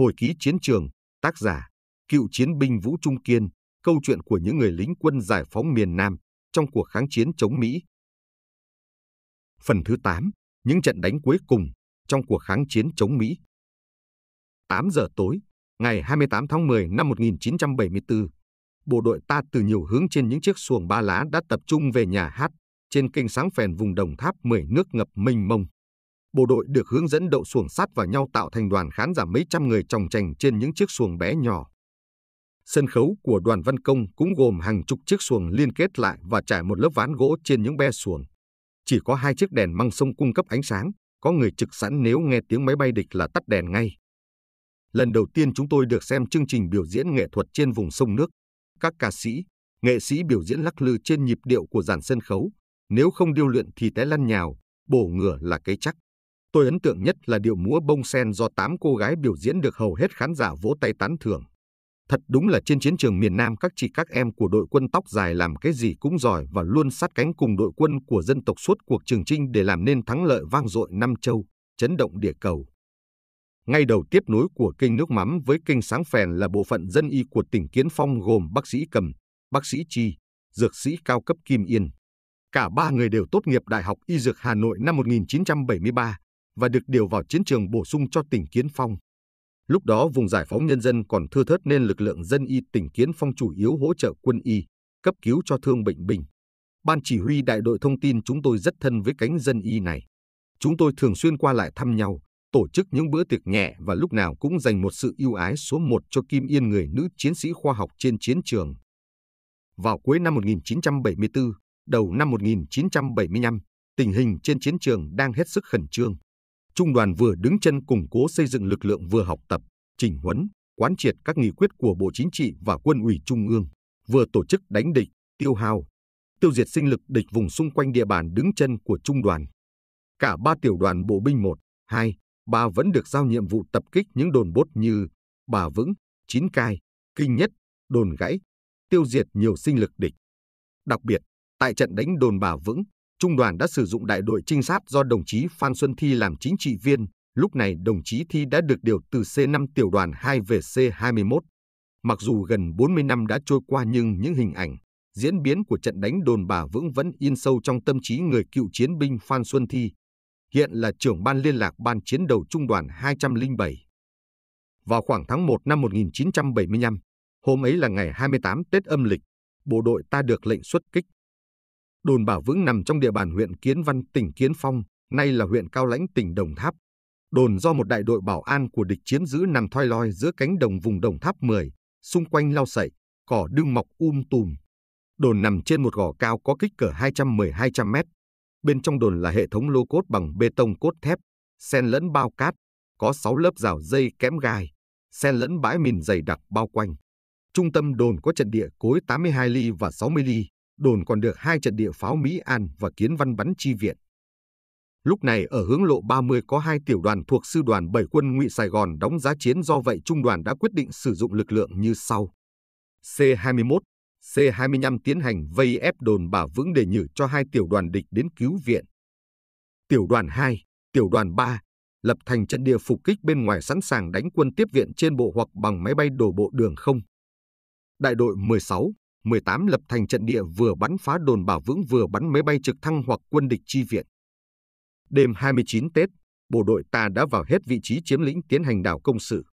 Hồi ký chiến trường, tác giả, cựu chiến binh Vũ Trung Kiên, câu chuyện của những người lính quân giải phóng miền Nam trong cuộc kháng chiến chống Mỹ. Phần thứ 8, những trận đánh cuối cùng trong cuộc kháng chiến chống Mỹ. 8 giờ tối, ngày 28 tháng 10 năm 1974, bộ đội ta từ nhiều hướng trên những chiếc xuồng ba lá đã tập trung về nhà hát trên kênh sáng phèn vùng Đồng Tháp mười nước ngập mênh mông bộ đội được hướng dẫn đậu xuồng sát vào nhau tạo thành đoàn khán giả mấy trăm người tròng trành trên những chiếc xuồng bé nhỏ. Sân khấu của đoàn văn công cũng gồm hàng chục chiếc xuồng liên kết lại và trải một lớp ván gỗ trên những be xuồng. Chỉ có hai chiếc đèn măng sông cung cấp ánh sáng, có người trực sẵn nếu nghe tiếng máy bay địch là tắt đèn ngay. Lần đầu tiên chúng tôi được xem chương trình biểu diễn nghệ thuật trên vùng sông nước. Các ca sĩ, nghệ sĩ biểu diễn lắc lư trên nhịp điệu của dàn sân khấu, nếu không điêu luyện thì té lăn nhào, bổ ngửa là cái chắc. Tôi ấn tượng nhất là điệu múa bông sen do tám cô gái biểu diễn được hầu hết khán giả vỗ tay tán thưởng. Thật đúng là trên chiến trường miền Nam các chị các em của đội quân tóc dài làm cái gì cũng giỏi và luôn sát cánh cùng đội quân của dân tộc suốt cuộc trường trinh để làm nên thắng lợi vang dội năm châu, chấn động địa cầu. Ngay đầu tiếp nối của kênh nước mắm với kênh sáng phèn là bộ phận dân y của tỉnh Kiến Phong gồm bác sĩ Cầm, bác sĩ Chi, dược sĩ cao cấp Kim Yên. Cả ba người đều tốt nghiệp Đại học Y Dược Hà Nội năm 1973, và được điều vào chiến trường bổ sung cho tỉnh Kiến Phong. Lúc đó vùng giải phóng nhân dân còn thưa thớt nên lực lượng dân y tỉnh Kiến Phong chủ yếu hỗ trợ quân y, cấp cứu cho thương bệnh binh. Ban chỉ huy đại đội thông tin chúng tôi rất thân với cánh dân y này. Chúng tôi thường xuyên qua lại thăm nhau, tổ chức những bữa tiệc nhẹ và lúc nào cũng dành một sự yêu ái số một cho Kim Yên người nữ chiến sĩ khoa học trên chiến trường. Vào cuối năm 1974, đầu năm 1975, tình hình trên chiến trường đang hết sức khẩn trương. Trung đoàn vừa đứng chân củng cố xây dựng lực lượng vừa học tập, trình huấn, quán triệt các nghị quyết của Bộ Chính trị và Quân ủy Trung ương, vừa tổ chức đánh địch, tiêu hao, tiêu diệt sinh lực địch vùng xung quanh địa bàn đứng chân của trung đoàn. Cả ba tiểu đoàn bộ binh 1, 2, 3 vẫn được giao nhiệm vụ tập kích những đồn bốt như Bà Vững, Chín Cai, Kinh Nhất, Đồn Gãy, tiêu diệt nhiều sinh lực địch. Đặc biệt, tại trận đánh đồn Bà Vững, trung đoàn đã sử dụng đại đội trinh sát do đồng chí Phan Xuân Thi làm chính trị viên. Lúc này đồng chí Thi đã được điều từ C5 tiểu đoàn 2 về C21. Mặc dù gần 40 năm đã trôi qua nhưng những hình ảnh, diễn biến của trận đánh đồn bà Vững vẫn in sâu trong tâm trí người cựu chiến binh Phan Xuân Thi. Hiện là trưởng ban liên lạc ban chiến đầu trung đoàn 207. Vào khoảng tháng 1 năm 1975, hôm ấy là ngày 28 Tết âm lịch, bộ đội ta được lệnh xuất kích Đồn Bảo Vững nằm trong địa bàn huyện Kiến Văn, tỉnh Kiến Phong, nay là huyện Cao Lãnh, tỉnh Đồng Tháp. Đồn do một đại đội bảo an của địch chiếm giữ nằm thoi loi giữa cánh đồng vùng Đồng Tháp 10, xung quanh lau sậy, cỏ đương mọc um tùm. Đồn nằm trên một gò cao có kích cỡ 210-200 mét. Bên trong đồn là hệ thống lô cốt bằng bê tông cốt thép, xen lẫn bao cát, có 6 lớp rào dây kẽm gai, xen lẫn bãi mìn dày đặc bao quanh. Trung tâm đồn có trận địa cối 82 ly và 60 ly, đồn còn được hai trận địa pháo Mỹ An và Kiến Văn bắn chi viện. Lúc này ở hướng lộ 30 có hai tiểu đoàn thuộc sư đoàn 7 quân ngụy Sài Gòn đóng giá chiến do vậy trung đoàn đã quyết định sử dụng lực lượng như sau. C-21, C-25 tiến hành vây ép đồn bảo vững để nhử cho hai tiểu đoàn địch đến cứu viện. Tiểu đoàn 2, tiểu đoàn 3 lập thành trận địa phục kích bên ngoài sẵn sàng đánh quân tiếp viện trên bộ hoặc bằng máy bay đổ bộ đường không. Đại đội 16, 18 lập thành trận địa vừa bắn phá đồn bảo vững vừa bắn máy bay trực thăng hoặc quân địch chi viện. Đêm 29 Tết, bộ đội ta đã vào hết vị trí chiếm lĩnh tiến hành đảo công sự.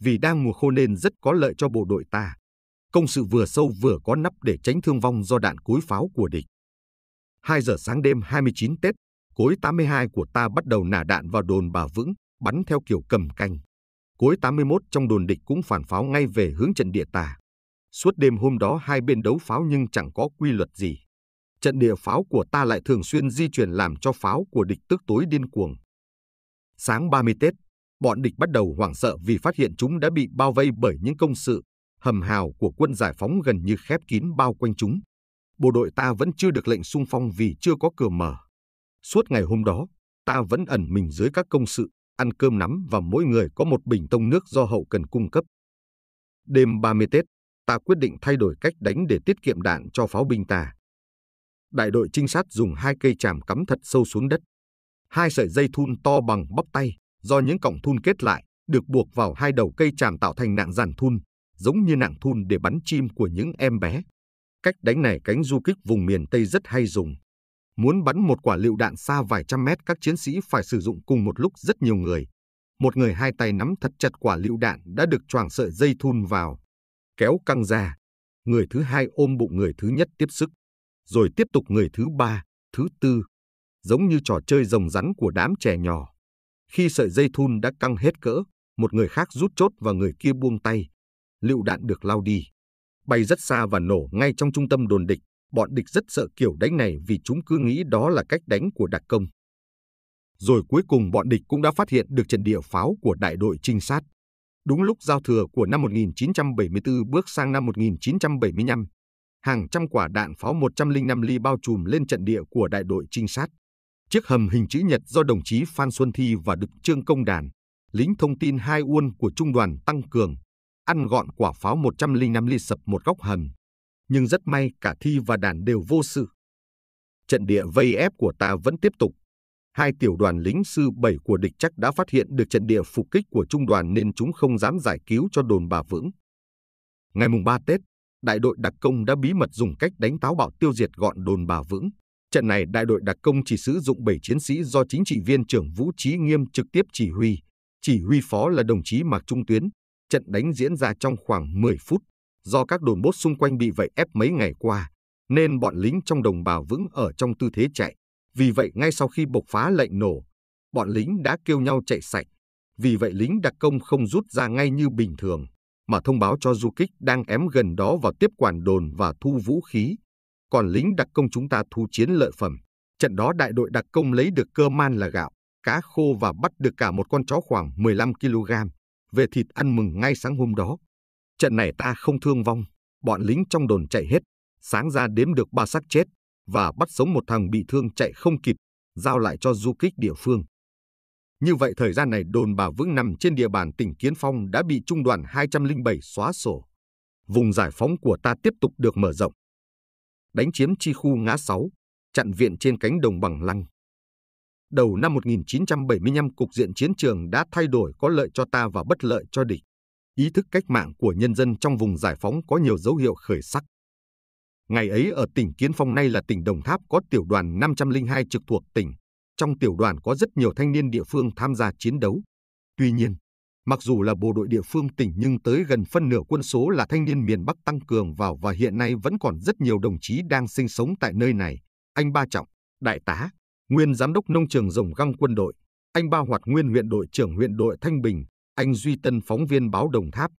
Vì đang mùa khô nên rất có lợi cho bộ đội ta. Công sự vừa sâu vừa có nắp để tránh thương vong do đạn cối pháo của địch. 2 giờ sáng đêm 29 Tết, cối 82 của ta bắt đầu nả đạn vào đồn bảo Vững, bắn theo kiểu cầm canh. Cối 81 trong đồn địch cũng phản pháo ngay về hướng trận địa ta. Suốt đêm hôm đó hai bên đấu pháo nhưng chẳng có quy luật gì. Trận địa pháo của ta lại thường xuyên di chuyển làm cho pháo của địch tức tối điên cuồng. Sáng 30 Tết, bọn địch bắt đầu hoảng sợ vì phát hiện chúng đã bị bao vây bởi những công sự, hầm hào của quân giải phóng gần như khép kín bao quanh chúng. Bộ đội ta vẫn chưa được lệnh xung phong vì chưa có cửa mở. Suốt ngày hôm đó, ta vẫn ẩn mình dưới các công sự, ăn cơm nắm và mỗi người có một bình tông nước do hậu cần cung cấp. Đêm 30 Tết, ta quyết định thay đổi cách đánh để tiết kiệm đạn cho pháo binh ta. Đại đội trinh sát dùng hai cây chàm cắm thật sâu xuống đất. Hai sợi dây thun to bằng bắp tay, do những cọng thun kết lại, được buộc vào hai đầu cây chàm tạo thành nạn giàn thun, giống như nạn thun để bắn chim của những em bé. Cách đánh này cánh du kích vùng miền Tây rất hay dùng. Muốn bắn một quả lựu đạn xa vài trăm mét các chiến sĩ phải sử dụng cùng một lúc rất nhiều người. Một người hai tay nắm thật chặt quả lựu đạn đã được choàng sợi dây thun vào, kéo căng ra, người thứ hai ôm bụng người thứ nhất tiếp sức, rồi tiếp tục người thứ ba, thứ tư, giống như trò chơi rồng rắn của đám trẻ nhỏ. Khi sợi dây thun đã căng hết cỡ, một người khác rút chốt và người kia buông tay, lựu đạn được lao đi. Bay rất xa và nổ ngay trong trung tâm đồn địch, bọn địch rất sợ kiểu đánh này vì chúng cứ nghĩ đó là cách đánh của đặc công. Rồi cuối cùng bọn địch cũng đã phát hiện được trận địa pháo của đại đội trinh sát. Đúng lúc giao thừa của năm 1974 bước sang năm 1975, hàng trăm quả đạn pháo 105 ly bao trùm lên trận địa của đại đội trinh sát. Chiếc hầm hình chữ nhật do đồng chí Phan Xuân Thi và Đực Trương Công Đàn, lính thông tin hai uôn của trung đoàn tăng cường, ăn gọn quả pháo 105 ly sập một góc hầm. Nhưng rất may cả Thi và Đàn đều vô sự. Trận địa vây ép của ta vẫn tiếp tục hai tiểu đoàn lính sư 7 của địch chắc đã phát hiện được trận địa phục kích của trung đoàn nên chúng không dám giải cứu cho đồn bà vững. Ngày mùng 3 Tết, đại đội đặc công đã bí mật dùng cách đánh táo bạo tiêu diệt gọn đồn bà vững. Trận này đại đội đặc công chỉ sử dụng 7 chiến sĩ do chính trị viên trưởng Vũ Trí Nghiêm trực tiếp chỉ huy. Chỉ huy phó là đồng chí Mạc Trung Tuyến. Trận đánh diễn ra trong khoảng 10 phút. Do các đồn bốt xung quanh bị vậy ép mấy ngày qua, nên bọn lính trong đồng bào vững ở trong tư thế chạy vì vậy ngay sau khi bộc phá lệnh nổ, bọn lính đã kêu nhau chạy sạch. Vì vậy lính đặc công không rút ra ngay như bình thường, mà thông báo cho du kích đang ém gần đó vào tiếp quản đồn và thu vũ khí. Còn lính đặc công chúng ta thu chiến lợi phẩm. Trận đó đại đội đặc công lấy được cơ man là gạo, cá khô và bắt được cả một con chó khoảng 15 kg. Về thịt ăn mừng ngay sáng hôm đó. Trận này ta không thương vong, bọn lính trong đồn chạy hết. Sáng ra đếm được ba xác chết, và bắt sống một thằng bị thương chạy không kịp, giao lại cho du kích địa phương. Như vậy thời gian này đồn bà Vững nằm trên địa bàn tỉnh Kiến Phong đã bị trung đoàn 207 xóa sổ. Vùng giải phóng của ta tiếp tục được mở rộng. Đánh chiếm chi khu ngã 6, chặn viện trên cánh đồng bằng lăng. Đầu năm 1975 cục diện chiến trường đã thay đổi có lợi cho ta và bất lợi cho địch. Ý thức cách mạng của nhân dân trong vùng giải phóng có nhiều dấu hiệu khởi sắc. Ngày ấy ở tỉnh Kiến Phong nay là tỉnh Đồng Tháp có tiểu đoàn 502 trực thuộc tỉnh. Trong tiểu đoàn có rất nhiều thanh niên địa phương tham gia chiến đấu. Tuy nhiên, mặc dù là bộ đội địa phương tỉnh nhưng tới gần phân nửa quân số là thanh niên miền Bắc tăng cường vào và hiện nay vẫn còn rất nhiều đồng chí đang sinh sống tại nơi này. Anh Ba Trọng, Đại tá, nguyên giám đốc nông trường Rồng Găng quân đội, anh Ba Hoạt nguyên huyện đội trưởng huyện đội Thanh Bình, anh Duy Tân phóng viên báo Đồng Tháp.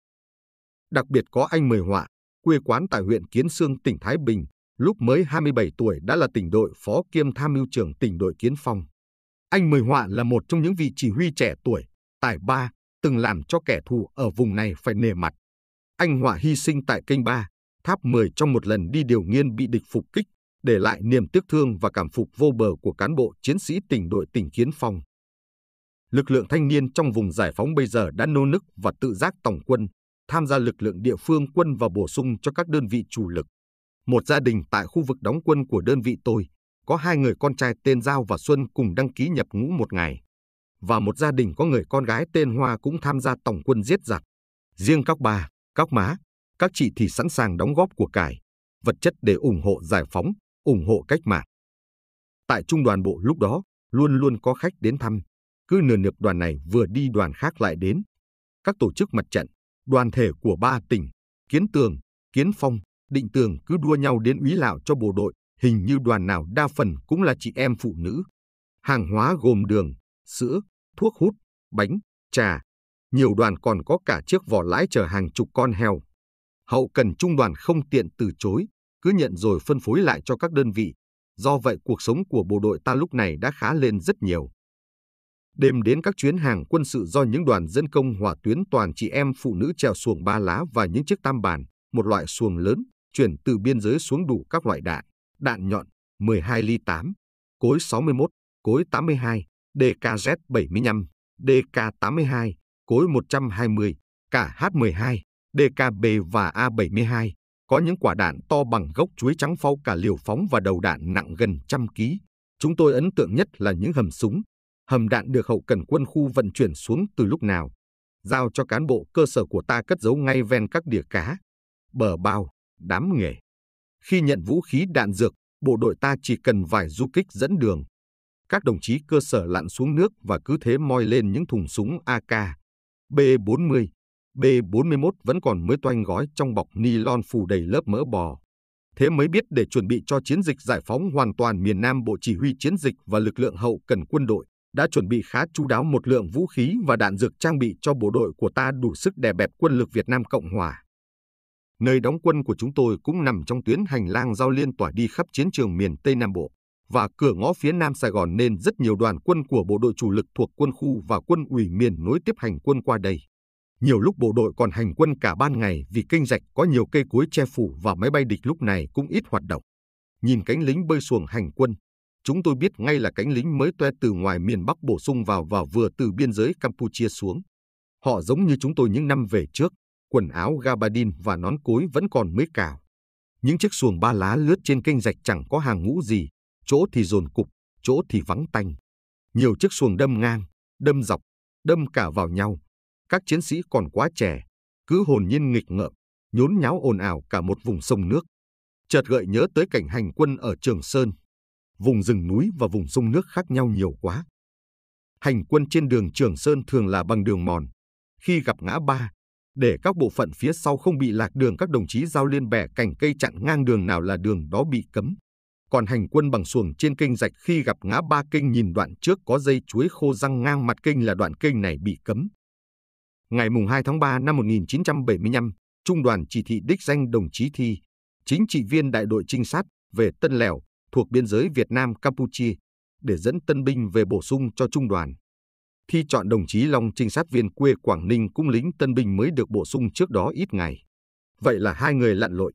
Đặc biệt có anh Mười Họa, quê quán tại huyện Kiến Sương, tỉnh Thái Bình, lúc mới 27 tuổi đã là tỉnh đội phó kiêm tham mưu trưởng tỉnh đội Kiến Phong. Anh Mười Họa là một trong những vị chỉ huy trẻ tuổi, tài ba, từng làm cho kẻ thù ở vùng này phải nề mặt. Anh Họa hy sinh tại kênh Ba, tháp 10 trong một lần đi điều nghiên bị địch phục kích, để lại niềm tiếc thương và cảm phục vô bờ của cán bộ chiến sĩ tỉnh đội tỉnh Kiến Phong. Lực lượng thanh niên trong vùng giải phóng bây giờ đã nô nức và tự giác tổng quân, tham gia lực lượng địa phương quân và bổ sung cho các đơn vị chủ lực. Một gia đình tại khu vực đóng quân của đơn vị tôi có hai người con trai tên Giao và Xuân cùng đăng ký nhập ngũ một ngày. Và một gia đình có người con gái tên Hoa cũng tham gia tổng quân giết giặc. Riêng các bà, các má, các chị thì sẵn sàng đóng góp của cải, vật chất để ủng hộ giải phóng, ủng hộ cách mạng. Tại trung đoàn bộ lúc đó, luôn luôn có khách đến thăm. Cứ nửa nượp đoàn này vừa đi đoàn khác lại đến. Các tổ chức mặt trận, đoàn thể của ba tỉnh, Kiến Tường, Kiến Phong, Định Tường cứ đua nhau đến úy lạo cho bộ đội, hình như đoàn nào đa phần cũng là chị em phụ nữ. Hàng hóa gồm đường, sữa, thuốc hút, bánh, trà. Nhiều đoàn còn có cả chiếc vỏ lãi chở hàng chục con heo. Hậu cần trung đoàn không tiện từ chối, cứ nhận rồi phân phối lại cho các đơn vị. Do vậy cuộc sống của bộ đội ta lúc này đã khá lên rất nhiều đêm đến các chuyến hàng quân sự do những đoàn dân công hỏa tuyến toàn chị em phụ nữ trèo xuồng ba lá và những chiếc tam bản, một loại xuồng lớn, chuyển từ biên giới xuống đủ các loại đạn, đạn nhọn 12 ly 8, cối 61, cối 82, DKZ 75, DK 82, cối 120, cả H12, DKB và A72, có những quả đạn to bằng gốc chuối trắng phau cả liều phóng và đầu đạn nặng gần trăm ký. Chúng tôi ấn tượng nhất là những hầm súng, hầm đạn được hậu cần quân khu vận chuyển xuống từ lúc nào, giao cho cán bộ cơ sở của ta cất giấu ngay ven các đỉa cá, bờ bao, đám nghề. Khi nhận vũ khí đạn dược, bộ đội ta chỉ cần vài du kích dẫn đường. Các đồng chí cơ sở lặn xuống nước và cứ thế moi lên những thùng súng AK, B40, B41 vẫn còn mới toanh gói trong bọc ni lon phủ đầy lớp mỡ bò. Thế mới biết để chuẩn bị cho chiến dịch giải phóng hoàn toàn miền Nam Bộ Chỉ huy Chiến dịch và lực lượng hậu cần quân đội, đã chuẩn bị khá chú đáo một lượng vũ khí và đạn dược trang bị cho bộ đội của ta đủ sức đè bẹp quân lực Việt Nam Cộng Hòa. Nơi đóng quân của chúng tôi cũng nằm trong tuyến hành lang giao liên tỏa đi khắp chiến trường miền Tây Nam Bộ và cửa ngõ phía Nam Sài Gòn nên rất nhiều đoàn quân của bộ đội chủ lực thuộc quân khu và quân ủy miền nối tiếp hành quân qua đây. Nhiều lúc bộ đội còn hành quân cả ban ngày vì kênh rạch có nhiều cây cối che phủ và máy bay địch lúc này cũng ít hoạt động. Nhìn cánh lính bơi xuồng hành quân, chúng tôi biết ngay là cánh lính mới toe từ ngoài miền Bắc bổ sung vào và vừa từ biên giới Campuchia xuống. Họ giống như chúng tôi những năm về trước, quần áo gabardine và nón cối vẫn còn mới cào. Những chiếc xuồng ba lá lướt trên kênh rạch chẳng có hàng ngũ gì, chỗ thì dồn cục, chỗ thì vắng tanh. Nhiều chiếc xuồng đâm ngang, đâm dọc, đâm cả vào nhau. Các chiến sĩ còn quá trẻ, cứ hồn nhiên nghịch ngợm, nhốn nháo ồn ào cả một vùng sông nước. Chợt gợi nhớ tới cảnh hành quân ở Trường Sơn vùng rừng núi và vùng sông nước khác nhau nhiều quá. Hành quân trên đường Trường Sơn thường là bằng đường mòn. Khi gặp ngã ba, để các bộ phận phía sau không bị lạc đường các đồng chí giao liên bẻ cành cây chặn ngang đường nào là đường đó bị cấm. Còn hành quân bằng xuồng trên kênh rạch khi gặp ngã ba kênh nhìn đoạn trước có dây chuối khô răng ngang mặt kênh là đoạn kênh này bị cấm. Ngày mùng 2 tháng 3 năm 1975, Trung đoàn chỉ thị đích danh đồng chí Thi, chính trị viên đại đội trinh sát về Tân Lèo, thuộc biên giới Việt Nam Campuchia để dẫn tân binh về bổ sung cho trung đoàn. Thi chọn đồng chí Long trinh sát viên quê Quảng Ninh cũng lính tân binh mới được bổ sung trước đó ít ngày. Vậy là hai người lặn lội,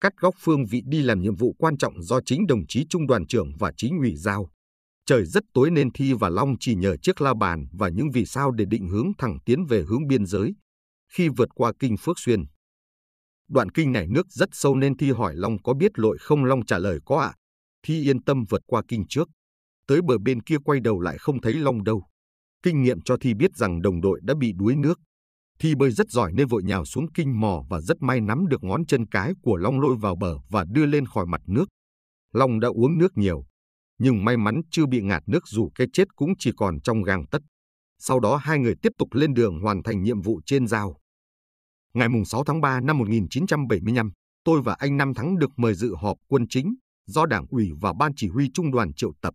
cắt góc phương vị đi làm nhiệm vụ quan trọng do chính đồng chí trung đoàn trưởng và chính ủy giao. Trời rất tối nên Thi và Long chỉ nhờ chiếc la bàn và những vì sao để định hướng thẳng tiến về hướng biên giới. Khi vượt qua kinh Phước Xuyên, đoạn kinh này nước rất sâu nên Thi hỏi Long có biết lội không Long trả lời có ạ. À. Thi yên tâm vượt qua kinh trước. Tới bờ bên kia quay đầu lại không thấy long đâu. Kinh nghiệm cho Thi biết rằng đồng đội đã bị đuối nước. Thi bơi rất giỏi nên vội nhào xuống kinh mò và rất may nắm được ngón chân cái của long lôi vào bờ và đưa lên khỏi mặt nước. Long đã uống nước nhiều, nhưng may mắn chưa bị ngạt nước dù cái chết cũng chỉ còn trong gang tấc. Sau đó hai người tiếp tục lên đường hoàn thành nhiệm vụ trên giao. Ngày 6 tháng 3 năm 1975, tôi và anh Nam Thắng được mời dự họp quân chính do Đảng ủy và Ban Chỉ huy Trung đoàn triệu tập.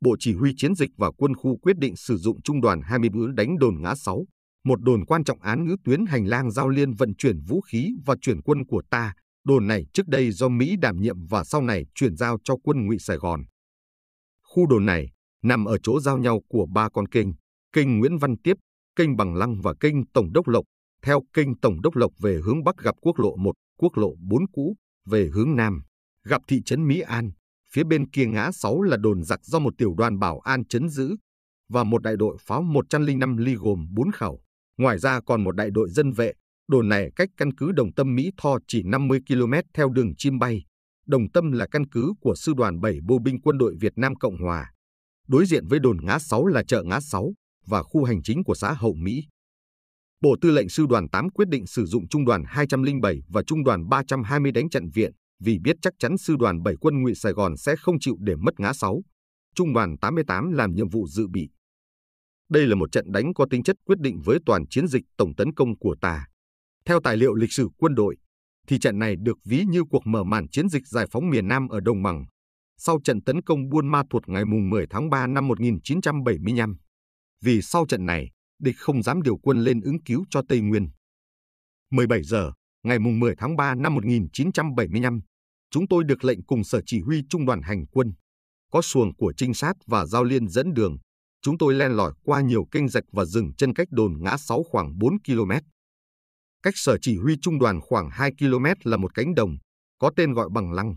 Bộ Chỉ huy Chiến dịch và Quân khu quyết định sử dụng Trung đoàn 20 bữa đánh đồn ngã 6, một đồn quan trọng án ngữ tuyến hành lang giao liên vận chuyển vũ khí và chuyển quân của ta, đồn này trước đây do Mỹ đảm nhiệm và sau này chuyển giao cho quân ngụy Sài Gòn. Khu đồn này nằm ở chỗ giao nhau của ba con kênh, kênh Nguyễn Văn Tiếp, kênh Bằng Lăng và kênh Tổng Đốc Lộc, theo kênh Tổng Đốc Lộc về hướng Bắc gặp quốc lộ 1, quốc lộ 4 cũ, về hướng Nam gặp thị trấn Mỹ An, phía bên kia ngã 6 là đồn giặc do một tiểu đoàn bảo an chấn giữ và một đại đội pháo 105 ly gồm 4 khẩu. Ngoài ra còn một đại đội dân vệ, đồn này cách căn cứ Đồng Tâm Mỹ Tho chỉ 50 km theo đường chim bay. Đồng Tâm là căn cứ của Sư đoàn 7 Bộ binh quân đội Việt Nam Cộng Hòa. Đối diện với đồn ngã 6 là chợ ngã 6 và khu hành chính của xã Hậu Mỹ. Bộ Tư lệnh Sư đoàn 8 quyết định sử dụng Trung đoàn 207 và Trung đoàn 320 đánh trận viện, vì biết chắc chắn sư đoàn 7 quân ngụy Sài Gòn sẽ không chịu để mất ngã 6, trung đoàn 88 làm nhiệm vụ dự bị. Đây là một trận đánh có tính chất quyết định với toàn chiến dịch tổng tấn công của ta Theo tài liệu lịch sử quân đội, thì trận này được ví như cuộc mở màn chiến dịch giải phóng miền Nam ở Đồng Bằng, sau trận tấn công Buôn Ma Thuột ngày 10 tháng 3 năm 1975. Vì sau trận này, địch không dám điều quân lên ứng cứu cho Tây Nguyên. 17 giờ, ngày 10 tháng 3 năm 1975, chúng tôi được lệnh cùng sở chỉ huy trung đoàn hành quân. Có xuồng của trinh sát và giao liên dẫn đường, chúng tôi len lỏi qua nhiều kênh rạch và rừng chân cách đồn ngã 6 khoảng 4 km. Cách sở chỉ huy trung đoàn khoảng 2 km là một cánh đồng, có tên gọi bằng lăng.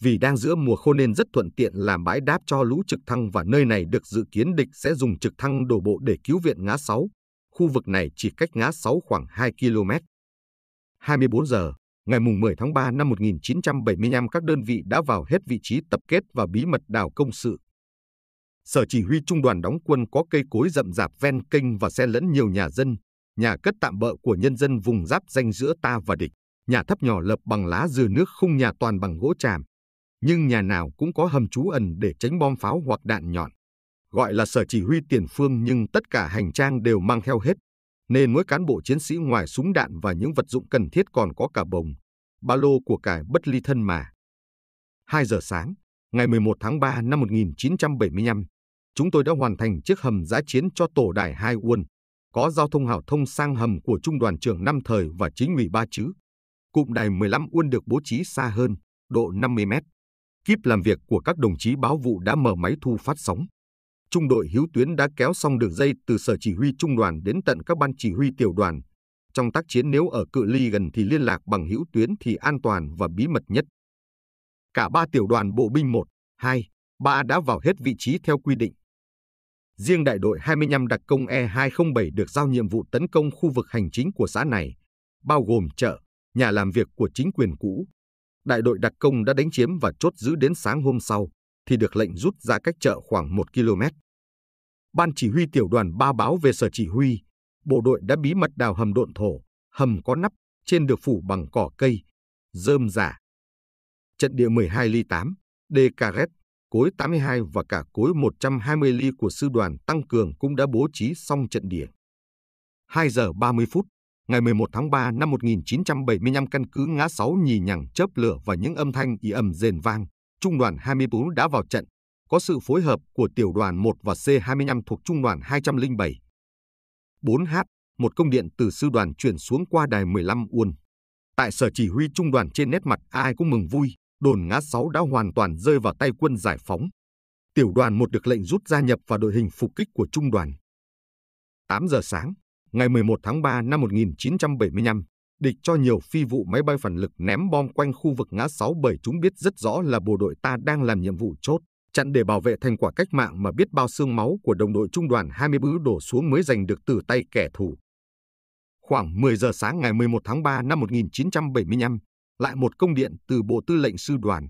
Vì đang giữa mùa khô nên rất thuận tiện làm bãi đáp cho lũ trực thăng và nơi này được dự kiến địch sẽ dùng trực thăng đổ bộ để cứu viện ngã 6. Khu vực này chỉ cách ngã 6 khoảng 2 km. 24 giờ, ngày 10 tháng 3 năm 1975 các đơn vị đã vào hết vị trí tập kết và bí mật đảo công sự. Sở chỉ huy trung đoàn đóng quân có cây cối rậm rạp ven kênh và xe lẫn nhiều nhà dân, nhà cất tạm bợ của nhân dân vùng giáp danh giữa ta và địch, nhà thấp nhỏ lập bằng lá dừa nước khung nhà toàn bằng gỗ tràm. Nhưng nhà nào cũng có hầm trú ẩn để tránh bom pháo hoặc đạn nhọn. Gọi là sở chỉ huy tiền phương nhưng tất cả hành trang đều mang theo hết, nên mỗi cán bộ chiến sĩ ngoài súng đạn và những vật dụng cần thiết còn có cả bồng, ba lô của cải bất ly thân mà. 2 giờ sáng, ngày 11 tháng 3 năm 1975, chúng tôi đã hoàn thành chiếc hầm giã chiến cho tổ đài Hai Uôn, có giao thông hảo thông sang hầm của Trung đoàn trưởng năm thời và chính ủy ba chứ. Cụm đài 15 Uôn được bố trí xa hơn, độ 50 mét. Kíp làm việc của các đồng chí báo vụ đã mở máy thu phát sóng trung đội hữu tuyến đã kéo xong đường dây từ sở chỉ huy trung đoàn đến tận các ban chỉ huy tiểu đoàn. Trong tác chiến nếu ở cự ly gần thì liên lạc bằng hữu tuyến thì an toàn và bí mật nhất. Cả ba tiểu đoàn bộ binh 1, 2, 3 đã vào hết vị trí theo quy định. Riêng đại đội 25 đặc công E207 được giao nhiệm vụ tấn công khu vực hành chính của xã này, bao gồm chợ, nhà làm việc của chính quyền cũ. Đại đội đặc công đã đánh chiếm và chốt giữ đến sáng hôm sau thì được lệnh rút ra cách chợ khoảng 1 km. Ban chỉ huy tiểu đoàn 3 báo về sở chỉ huy, bộ đội đã bí mật đào hầm độn thổ, hầm có nắp, trên được phủ bằng cỏ cây, dơm giả. Trận địa 12 ly 8, đề Caret, cối 82 và cả cối 120 ly của sư đoàn tăng cường cũng đã bố trí xong trận địa. 2 giờ 30 phút, ngày 11 tháng 3 năm 1975 căn cứ ngã 6 nhì nhằng chớp lửa và những âm thanh y ầm rền vang. Trung đoàn 24 đã vào trận, có sự phối hợp của tiểu đoàn 1 và C25 thuộc Trung đoàn 207. 4H, một công điện từ sư đoàn chuyển xuống qua đài 15 Uôn. Tại sở chỉ huy trung đoàn trên nét mặt ai cũng mừng vui, đồn ngã 6 đã hoàn toàn rơi vào tay quân giải phóng. Tiểu đoàn 1 được lệnh rút gia nhập vào đội hình phục kích của trung đoàn. 8 giờ sáng, ngày 11 tháng 3 năm 1975, địch cho nhiều phi vụ máy bay phản lực ném bom quanh khu vực ngã 6 bởi chúng biết rất rõ là bộ đội ta đang làm nhiệm vụ chốt, chặn để bảo vệ thành quả cách mạng mà biết bao xương máu của đồng đội trung đoàn 20 bứ đổ xuống mới giành được từ tay kẻ thù. Khoảng 10 giờ sáng ngày 11 tháng 3 năm 1975, lại một công điện từ Bộ Tư lệnh Sư đoàn.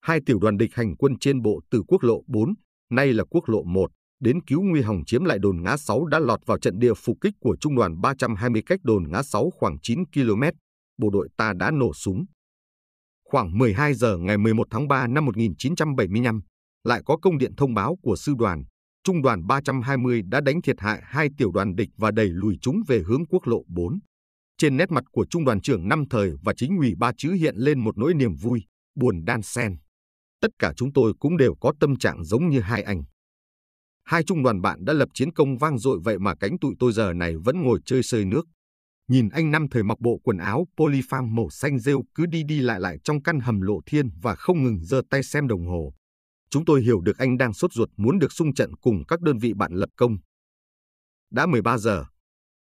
Hai tiểu đoàn địch hành quân trên bộ từ quốc lộ 4, nay là quốc lộ 1, đến cứu nguy Hồng chiếm lại đồn ngã 6 đã lọt vào trận địa phục kích của trung đoàn 320 cách đồn ngã 6 khoảng 9 km, bộ đội ta đã nổ súng. Khoảng 12 giờ ngày 11 tháng 3 năm 1975, lại có công điện thông báo của sư đoàn, trung đoàn 320 đã đánh thiệt hại hai tiểu đoàn địch và đẩy lùi chúng về hướng quốc lộ 4. Trên nét mặt của trung đoàn trưởng năm thời và chính ủy ba chữ hiện lên một nỗi niềm vui, buồn đan xen. Tất cả chúng tôi cũng đều có tâm trạng giống như hai anh. Hai trung đoàn bạn đã lập chiến công vang dội vậy mà cánh tụi tôi giờ này vẫn ngồi chơi sơi nước. Nhìn anh năm thời mặc bộ quần áo polyfarm màu xanh rêu cứ đi đi lại lại trong căn hầm lộ thiên và không ngừng giơ tay xem đồng hồ. Chúng tôi hiểu được anh đang sốt ruột muốn được xung trận cùng các đơn vị bạn lập công. Đã 13 giờ,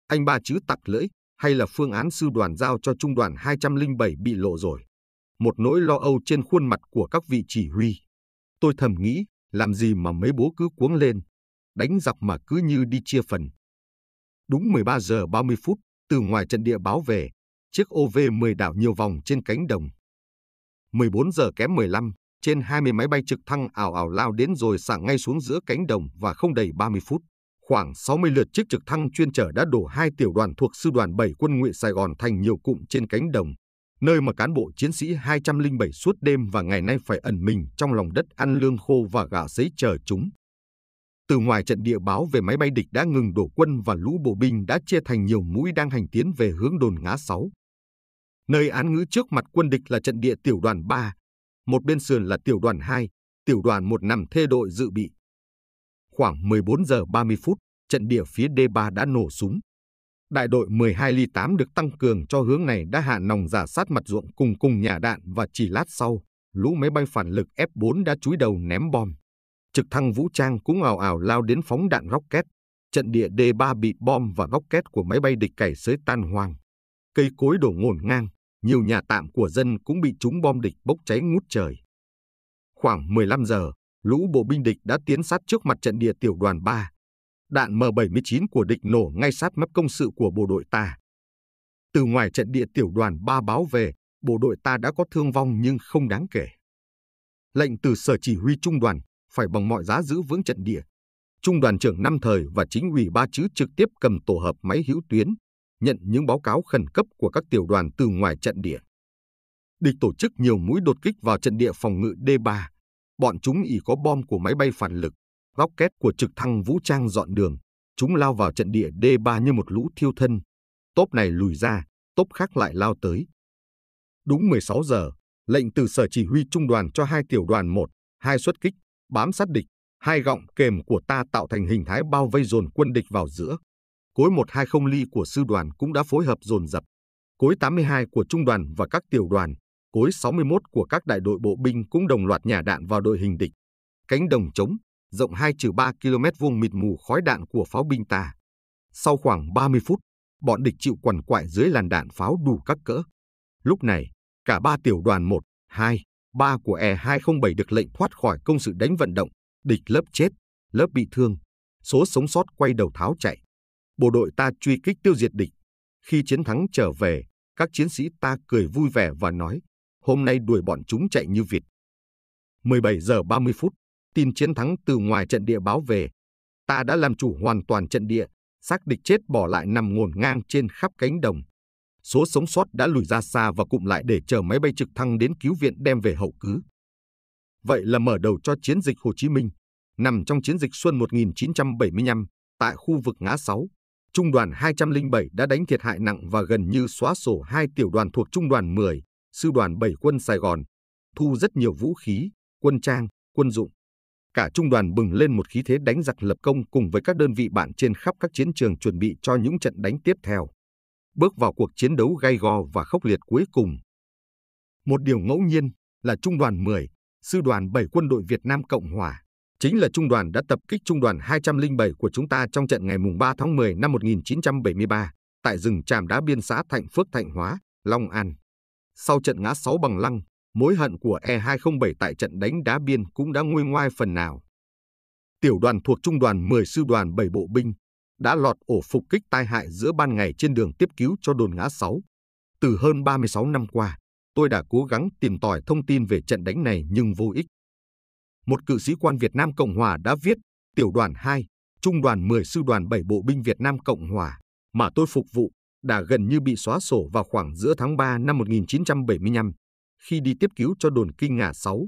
anh ba chữ tặc lưỡi hay là phương án sư đoàn giao cho trung đoàn 207 bị lộ rồi. Một nỗi lo âu trên khuôn mặt của các vị chỉ huy. Tôi thầm nghĩ, làm gì mà mấy bố cứ cuống lên, đánh giặc mà cứ như đi chia phần. Đúng 13 giờ 30 phút, từ ngoài trận địa báo về, chiếc OV-10 đảo nhiều vòng trên cánh đồng. 14 giờ kém 15, trên 20 máy bay trực thăng ảo ảo lao đến rồi xả ngay xuống giữa cánh đồng và không đầy 30 phút. Khoảng 60 lượt chiếc trực thăng chuyên chở đã đổ hai tiểu đoàn thuộc Sư đoàn 7 quân ngụy Sài Gòn thành nhiều cụm trên cánh đồng, nơi mà cán bộ chiến sĩ 207 suốt đêm và ngày nay phải ẩn mình trong lòng đất ăn lương khô và gà giấy chờ chúng từ ngoài trận địa báo về máy bay địch đã ngừng đổ quân và lũ bộ binh đã chia thành nhiều mũi đang hành tiến về hướng đồn ngã 6. Nơi án ngữ trước mặt quân địch là trận địa tiểu đoàn 3, một bên sườn là tiểu đoàn 2, tiểu đoàn 1 nằm thê đội dự bị. Khoảng 14 giờ 30 phút, trận địa phía D3 đã nổ súng. Đại đội 12 ly 8 được tăng cường cho hướng này đã hạ nòng giả sát mặt ruộng cùng cùng nhà đạn và chỉ lát sau, lũ máy bay phản lực F4 đã chúi đầu ném bom trực thăng vũ trang cũng ào ào lao đến phóng đạn rocket. Trận địa D-3 bị bom và rocket của máy bay địch cày xới tan hoang. Cây cối đổ ngổn ngang, nhiều nhà tạm của dân cũng bị trúng bom địch bốc cháy ngút trời. Khoảng 15 giờ, lũ bộ binh địch đã tiến sát trước mặt trận địa tiểu đoàn 3. Đạn M79 của địch nổ ngay sát mép công sự của bộ đội ta. Từ ngoài trận địa tiểu đoàn 3 báo về, bộ đội ta đã có thương vong nhưng không đáng kể. Lệnh từ sở chỉ huy trung đoàn phải bằng mọi giá giữ vững trận địa. Trung đoàn trưởng năm thời và chính ủy ba chứ trực tiếp cầm tổ hợp máy hữu tuyến, nhận những báo cáo khẩn cấp của các tiểu đoàn từ ngoài trận địa. Địch tổ chức nhiều mũi đột kích vào trận địa phòng ngự D3. Bọn chúng ỉ có bom của máy bay phản lực, rocket của trực thăng vũ trang dọn đường. Chúng lao vào trận địa D3 như một lũ thiêu thân. Tốp này lùi ra, tốp khác lại lao tới. Đúng 16 giờ, lệnh từ sở chỉ huy trung đoàn cho hai tiểu đoàn 1, hai xuất kích bám sát địch, hai gọng kềm của ta tạo thành hình thái bao vây dồn quân địch vào giữa. Cối 120 ly của sư đoàn cũng đã phối hợp dồn dập. Cối 82 của trung đoàn và các tiểu đoàn, cối 61 của các đại đội bộ binh cũng đồng loạt nhả đạn vào đội hình địch. Cánh đồng trống, rộng 2-3 km vuông mịt mù khói đạn của pháo binh ta. Sau khoảng 30 phút, bọn địch chịu quằn quại dưới làn đạn pháo đủ các cỡ. Lúc này, cả ba tiểu đoàn 1, 2, ba của E207 được lệnh thoát khỏi công sự đánh vận động, địch lớp chết, lớp bị thương, số sống sót quay đầu tháo chạy. Bộ đội ta truy kích tiêu diệt địch. Khi chiến thắng trở về, các chiến sĩ ta cười vui vẻ và nói, hôm nay đuổi bọn chúng chạy như vịt. 17 giờ 30 phút, tin chiến thắng từ ngoài trận địa báo về. Ta đã làm chủ hoàn toàn trận địa, xác địch chết bỏ lại nằm ngổn ngang trên khắp cánh đồng số sống sót đã lùi ra xa và cụm lại để chờ máy bay trực thăng đến cứu viện đem về hậu cứ. Vậy là mở đầu cho chiến dịch Hồ Chí Minh, nằm trong chiến dịch xuân 1975 tại khu vực ngã 6. Trung đoàn 207 đã đánh thiệt hại nặng và gần như xóa sổ hai tiểu đoàn thuộc Trung đoàn 10, Sư đoàn 7 quân Sài Gòn, thu rất nhiều vũ khí, quân trang, quân dụng. Cả trung đoàn bừng lên một khí thế đánh giặc lập công cùng với các đơn vị bạn trên khắp các chiến trường chuẩn bị cho những trận đánh tiếp theo bước vào cuộc chiến đấu gay go và khốc liệt cuối cùng. Một điều ngẫu nhiên là Trung đoàn 10, Sư đoàn 7 Quân đội Việt Nam Cộng Hòa, chính là Trung đoàn đã tập kích Trung đoàn 207 của chúng ta trong trận ngày 3 tháng 10 năm 1973 tại rừng Tràm Đá Biên xã Thạnh Phước Thạnh Hóa, Long An. Sau trận ngã 6 bằng lăng, mối hận của E207 tại trận đánh đá biên cũng đã nguôi ngoai phần nào. Tiểu đoàn thuộc Trung đoàn 10 Sư đoàn 7 Bộ binh đã lọt ổ phục kích tai hại giữa ban ngày trên đường tiếp cứu cho đồn ngã 6. Từ hơn 36 năm qua, tôi đã cố gắng tìm tòi thông tin về trận đánh này nhưng vô ích. Một cựu sĩ quan Việt Nam Cộng Hòa đã viết Tiểu đoàn 2, Trung đoàn 10 Sư đoàn 7 Bộ binh Việt Nam Cộng Hòa mà tôi phục vụ đã gần như bị xóa sổ vào khoảng giữa tháng 3 năm 1975 khi đi tiếp cứu cho đồn Kinh Ngà 6.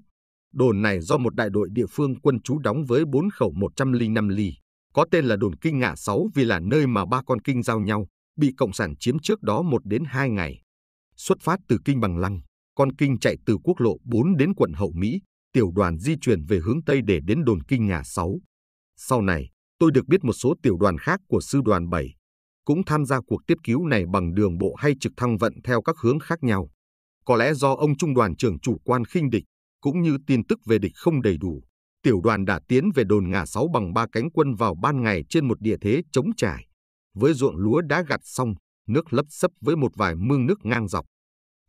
Đồn này do một đại đội địa phương quân trú đóng với 4 khẩu 105 ly có tên là đồn Kinh ngã 6 vì là nơi mà ba con kinh giao nhau, bị Cộng sản chiếm trước đó một đến hai ngày. Xuất phát từ Kinh Bằng Lăng, con kinh chạy từ quốc lộ 4 đến quận Hậu Mỹ, tiểu đoàn di chuyển về hướng Tây để đến đồn Kinh ngã 6. Sau này, tôi được biết một số tiểu đoàn khác của sư đoàn 7 cũng tham gia cuộc tiếp cứu này bằng đường bộ hay trực thăng vận theo các hướng khác nhau. Có lẽ do ông trung đoàn trưởng chủ quan khinh địch, cũng như tin tức về địch không đầy đủ, tiểu đoàn đã tiến về đồn ngả sáu bằng ba cánh quân vào ban ngày trên một địa thế chống trải. Với ruộng lúa đã gặt xong, nước lấp sấp với một vài mương nước ngang dọc.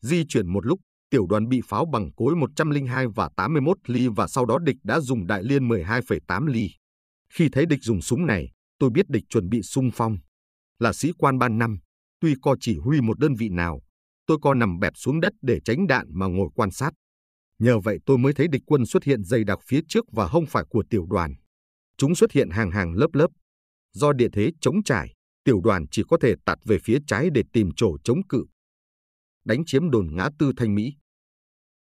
Di chuyển một lúc, tiểu đoàn bị pháo bằng cối 102 và 81 ly và sau đó địch đã dùng đại liên 12,8 ly. Khi thấy địch dùng súng này, tôi biết địch chuẩn bị sung phong. Là sĩ quan ban năm, tuy co chỉ huy một đơn vị nào, tôi co nằm bẹp xuống đất để tránh đạn mà ngồi quan sát. Nhờ vậy tôi mới thấy địch quân xuất hiện dày đặc phía trước và không phải của tiểu đoàn. Chúng xuất hiện hàng hàng lớp lớp. Do địa thế chống trải, tiểu đoàn chỉ có thể tạt về phía trái để tìm chỗ chống cự. Đánh chiếm đồn ngã tư Thanh Mỹ.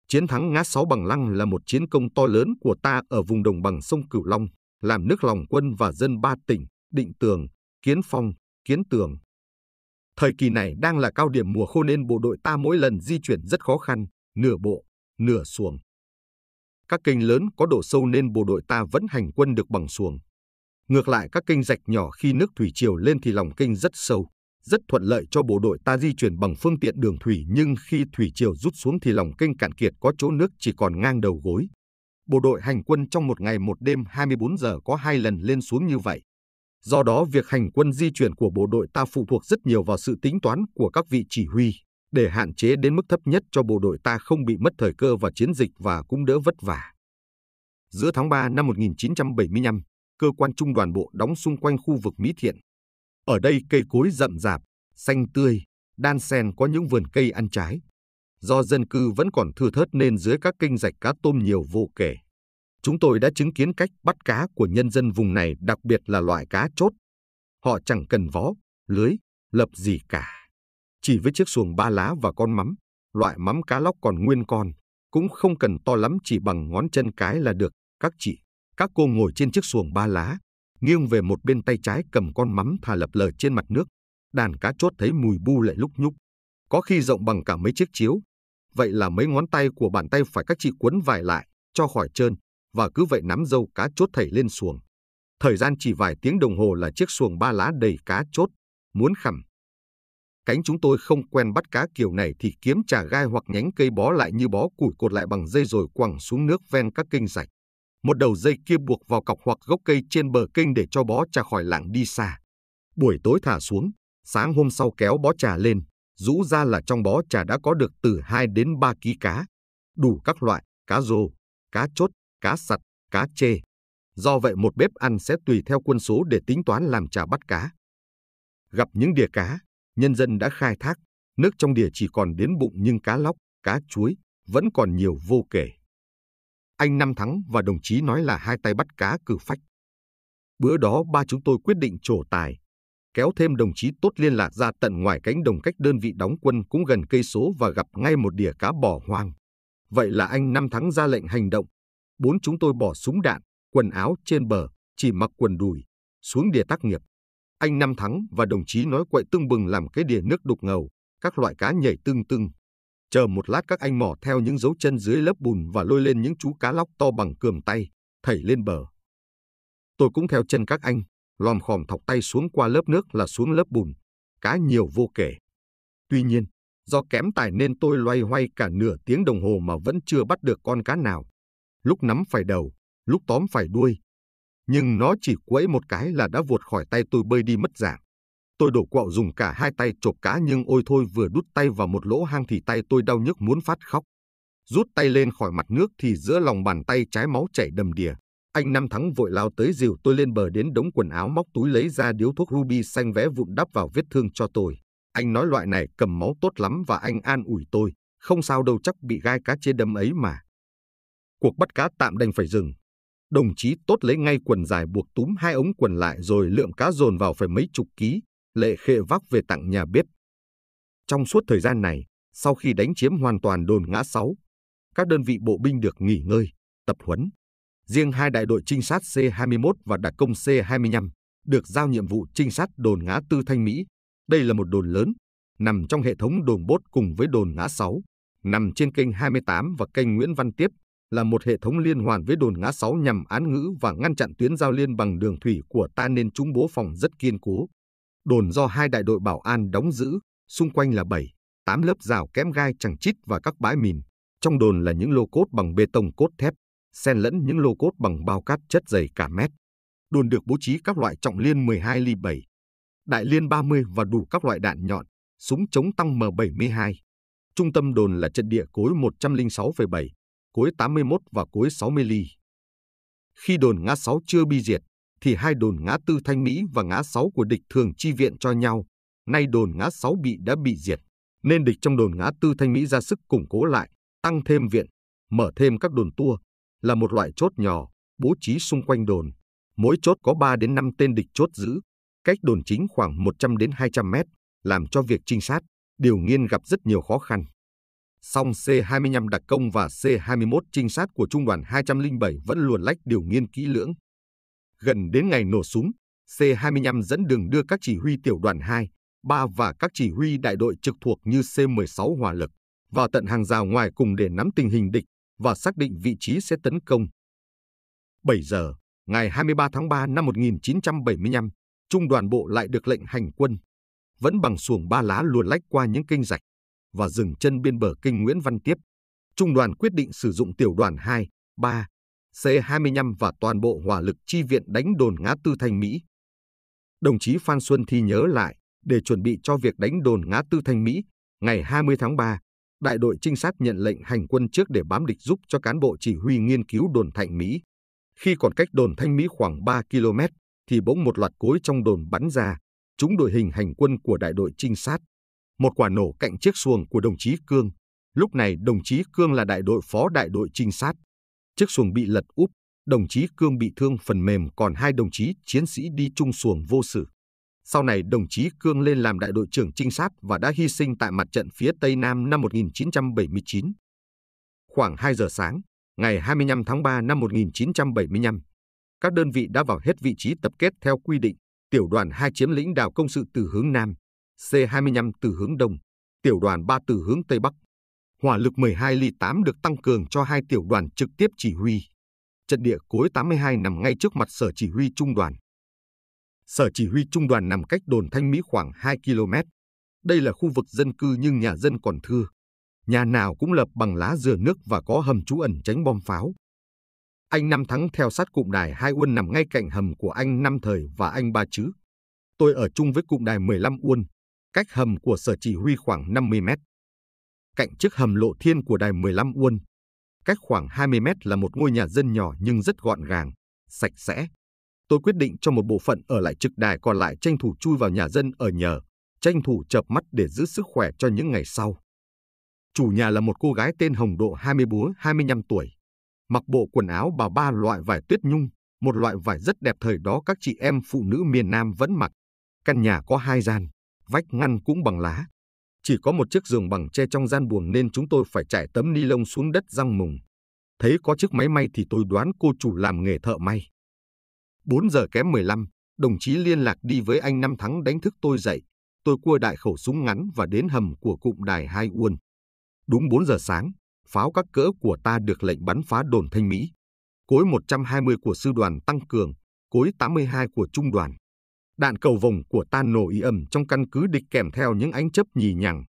Chiến thắng ngã sáu bằng lăng là một chiến công to lớn của ta ở vùng đồng bằng sông Cửu Long, làm nước lòng quân và dân ba tỉnh, định tường, kiến phong, kiến tường. Thời kỳ này đang là cao điểm mùa khô nên bộ đội ta mỗi lần di chuyển rất khó khăn, nửa bộ, nửa xuồng. Các kênh lớn có độ sâu nên bộ đội ta vẫn hành quân được bằng xuồng. Ngược lại các kênh rạch nhỏ khi nước thủy triều lên thì lòng kênh rất sâu, rất thuận lợi cho bộ đội ta di chuyển bằng phương tiện đường thủy nhưng khi thủy triều rút xuống thì lòng kênh cạn kiệt có chỗ nước chỉ còn ngang đầu gối. Bộ đội hành quân trong một ngày một đêm 24 giờ có hai lần lên xuống như vậy. Do đó việc hành quân di chuyển của bộ đội ta phụ thuộc rất nhiều vào sự tính toán của các vị chỉ huy để hạn chế đến mức thấp nhất cho bộ đội ta không bị mất thời cơ vào chiến dịch và cũng đỡ vất vả. Giữa tháng 3 năm 1975, cơ quan trung đoàn bộ đóng xung quanh khu vực Mỹ Thiện. Ở đây cây cối rậm rạp, xanh tươi, đan sen có những vườn cây ăn trái. Do dân cư vẫn còn thưa thớt nên dưới các kênh rạch cá tôm nhiều vô kể. Chúng tôi đã chứng kiến cách bắt cá của nhân dân vùng này, đặc biệt là loại cá chốt. Họ chẳng cần vó, lưới, lập gì cả. Chỉ với chiếc xuồng ba lá và con mắm, loại mắm cá lóc còn nguyên con, cũng không cần to lắm chỉ bằng ngón chân cái là được. Các chị, các cô ngồi trên chiếc xuồng ba lá, nghiêng về một bên tay trái cầm con mắm thả lập lờ trên mặt nước. Đàn cá chốt thấy mùi bu lại lúc nhúc, có khi rộng bằng cả mấy chiếc chiếu. Vậy là mấy ngón tay của bàn tay phải các chị quấn vải lại, cho khỏi trơn, và cứ vậy nắm dâu cá chốt thảy lên xuồng. Thời gian chỉ vài tiếng đồng hồ là chiếc xuồng ba lá đầy cá chốt, muốn khẩm Cánh chúng tôi không quen bắt cá kiểu này thì kiếm trà gai hoặc nhánh cây bó lại như bó củi cột lại bằng dây rồi quẳng xuống nước ven các kênh rạch. Một đầu dây kia buộc vào cọc hoặc gốc cây trên bờ kênh để cho bó trà khỏi lảng đi xa. Buổi tối thả xuống, sáng hôm sau kéo bó trà lên, rũ ra là trong bó trà đã có được từ 2 đến 3 ký cá, đủ các loại, cá rô, cá chốt, cá sặt, cá chê. Do vậy một bếp ăn sẽ tùy theo quân số để tính toán làm trà bắt cá. Gặp những đìa cá, nhân dân đã khai thác, nước trong đìa chỉ còn đến bụng nhưng cá lóc, cá chuối vẫn còn nhiều vô kể. Anh Năm Thắng và đồng chí nói là hai tay bắt cá cử phách. Bữa đó ba chúng tôi quyết định trổ tài, kéo thêm đồng chí Tốt Liên lạc ra tận ngoài cánh đồng cách đơn vị đóng quân cũng gần cây số và gặp ngay một đỉa cá bò hoang. Vậy là anh Năm Thắng ra lệnh hành động. Bốn chúng tôi bỏ súng đạn, quần áo trên bờ, chỉ mặc quần đùi, xuống đìa tác nghiệp anh Năm Thắng và đồng chí nói quậy tưng bừng làm cái đìa nước đục ngầu, các loại cá nhảy tưng tưng. Chờ một lát các anh mò theo những dấu chân dưới lớp bùn và lôi lên những chú cá lóc to bằng cườm tay, thảy lên bờ. Tôi cũng theo chân các anh, lòm khòm thọc tay xuống qua lớp nước là xuống lớp bùn, cá nhiều vô kể. Tuy nhiên, do kém tài nên tôi loay hoay cả nửa tiếng đồng hồ mà vẫn chưa bắt được con cá nào. Lúc nắm phải đầu, lúc tóm phải đuôi, nhưng nó chỉ quẫy một cái là đã vụt khỏi tay tôi bơi đi mất dạng. Tôi đổ quạo dùng cả hai tay chộp cá nhưng ôi thôi vừa đút tay vào một lỗ hang thì tay tôi đau nhức muốn phát khóc. Rút tay lên khỏi mặt nước thì giữa lòng bàn tay trái máu chảy đầm đìa. Anh Năm Thắng vội lao tới dìu tôi lên bờ đến đống quần áo móc túi lấy ra điếu thuốc ruby xanh vé vụn đắp vào vết thương cho tôi. Anh nói loại này cầm máu tốt lắm và anh an ủi tôi, không sao đâu chắc bị gai cá chê đâm ấy mà. Cuộc bắt cá tạm đành phải dừng, Đồng chí tốt lấy ngay quần dài buộc túm hai ống quần lại rồi lượm cá dồn vào phải mấy chục ký, lệ khệ vác về tặng nhà bếp. Trong suốt thời gian này, sau khi đánh chiếm hoàn toàn đồn ngã 6, các đơn vị bộ binh được nghỉ ngơi, tập huấn. Riêng hai đại đội trinh sát C-21 và đặc công C-25 được giao nhiệm vụ trinh sát đồn ngã tư Thanh Mỹ. Đây là một đồn lớn, nằm trong hệ thống đồn bốt cùng với đồn ngã 6, nằm trên kênh 28 và kênh Nguyễn Văn Tiếp là một hệ thống liên hoàn với đồn ngã 6 nhằm án ngữ và ngăn chặn tuyến giao liên bằng đường thủy của ta nên chúng bố phòng rất kiên cố. Đồn do hai đại đội bảo an đóng giữ, xung quanh là 7, 8 lớp rào kém gai chẳng chít và các bãi mìn. Trong đồn là những lô cốt bằng bê tông cốt thép, xen lẫn những lô cốt bằng bao cát chất dày cả mét. Đồn được bố trí các loại trọng liên 12 ly 7, đại liên 30 và đủ các loại đạn nhọn, súng chống tăng M72. Trung tâm đồn là trận địa cối 106,7 cuối 81 và cuối 60 ly. Khi đồn ngã 6 chưa bi diệt, thì hai đồn ngã tư Thanh Mỹ và ngã 6 của địch thường chi viện cho nhau. Nay đồn ngã 6 bị đã bị diệt, nên địch trong đồn ngã tư Thanh Mỹ ra sức củng cố lại, tăng thêm viện, mở thêm các đồn tua, là một loại chốt nhỏ, bố trí xung quanh đồn. Mỗi chốt có 3 đến 5 tên địch chốt giữ, cách đồn chính khoảng 100 đến 200 mét, làm cho việc trinh sát, điều nghiên gặp rất nhiều khó khăn. Song C-25 đặc công và C-21 trinh sát của Trung đoàn 207 vẫn luồn lách điều nghiên kỹ lưỡng. Gần đến ngày nổ súng, C-25 dẫn đường đưa các chỉ huy tiểu đoàn 2, 3 và các chỉ huy đại đội trực thuộc như C-16 hỏa lực vào tận hàng rào ngoài cùng để nắm tình hình địch và xác định vị trí sẽ tấn công. 7 giờ, ngày 23 tháng 3 năm 1975, Trung đoàn bộ lại được lệnh hành quân, vẫn bằng xuồng ba lá luồn lách qua những kinh rạch, và dừng chân bên bờ kênh Nguyễn Văn Tiếp, trung đoàn quyết định sử dụng tiểu đoàn 2, 3, C-25 và toàn bộ hỏa lực chi viện đánh đồn ngã tư Thanh Mỹ. Đồng chí Phan Xuân Thi nhớ lại, để chuẩn bị cho việc đánh đồn ngã tư Thanh Mỹ, ngày 20 tháng 3, đại đội trinh sát nhận lệnh hành quân trước để bám địch giúp cho cán bộ chỉ huy nghiên cứu đồn Thanh Mỹ. Khi còn cách đồn Thanh Mỹ khoảng 3 km, thì bỗng một loạt cối trong đồn bắn ra, chúng đội hình hành quân của đại đội trinh sát một quả nổ cạnh chiếc xuồng của đồng chí Cương. Lúc này đồng chí Cương là đại đội phó đại đội trinh sát. Chiếc xuồng bị lật úp, đồng chí Cương bị thương phần mềm còn hai đồng chí chiến sĩ đi chung xuồng vô sự. Sau này đồng chí Cương lên làm đại đội trưởng trinh sát và đã hy sinh tại mặt trận phía Tây Nam năm 1979. Khoảng 2 giờ sáng, ngày 25 tháng 3 năm 1975, các đơn vị đã vào hết vị trí tập kết theo quy định, tiểu đoàn 2 chiếm lĩnh đảo công sự từ hướng Nam, C-25 từ hướng Đông, tiểu đoàn 3 từ hướng Tây Bắc. Hỏa lực 12 ly 8 được tăng cường cho hai tiểu đoàn trực tiếp chỉ huy. Trận địa cối 82 nằm ngay trước mặt sở chỉ huy trung đoàn. Sở chỉ huy trung đoàn nằm cách đồn Thanh Mỹ khoảng 2 km. Đây là khu vực dân cư nhưng nhà dân còn thưa. Nhà nào cũng lập bằng lá dừa nước và có hầm trú ẩn tránh bom pháo. Anh Năm Thắng theo sát cụm đài hai Uân nằm ngay cạnh hầm của anh Năm Thời và anh Ba Chứ. Tôi ở chung với cụm đài 15 Uân, cách hầm của sở chỉ huy khoảng 50 mét. Cạnh trước hầm lộ thiên của đài 15 Uôn, cách khoảng 20 mét là một ngôi nhà dân nhỏ nhưng rất gọn gàng, sạch sẽ. Tôi quyết định cho một bộ phận ở lại trực đài còn lại tranh thủ chui vào nhà dân ở nhờ, tranh thủ chập mắt để giữ sức khỏe cho những ngày sau. Chủ nhà là một cô gái tên Hồng Độ 24-25 tuổi, mặc bộ quần áo bà ba loại vải tuyết nhung, một loại vải rất đẹp thời đó các chị em phụ nữ miền Nam vẫn mặc. Căn nhà có hai gian, vách ngăn cũng bằng lá. Chỉ có một chiếc giường bằng tre trong gian buồng nên chúng tôi phải trải tấm ni lông xuống đất răng mùng. Thấy có chiếc máy may thì tôi đoán cô chủ làm nghề thợ may. 4 giờ kém 15, đồng chí liên lạc đi với anh Năm Thắng đánh thức tôi dậy. Tôi cua đại khẩu súng ngắn và đến hầm của cụm đài Hai Uôn. Đúng 4 giờ sáng, pháo các cỡ của ta được lệnh bắn phá đồn Thanh Mỹ. Cối 120 của sư đoàn tăng cường, cối 82 của trung đoàn. Đạn cầu vồng của ta nổ y ầm trong căn cứ địch kèm theo những ánh chớp nhì nhằng.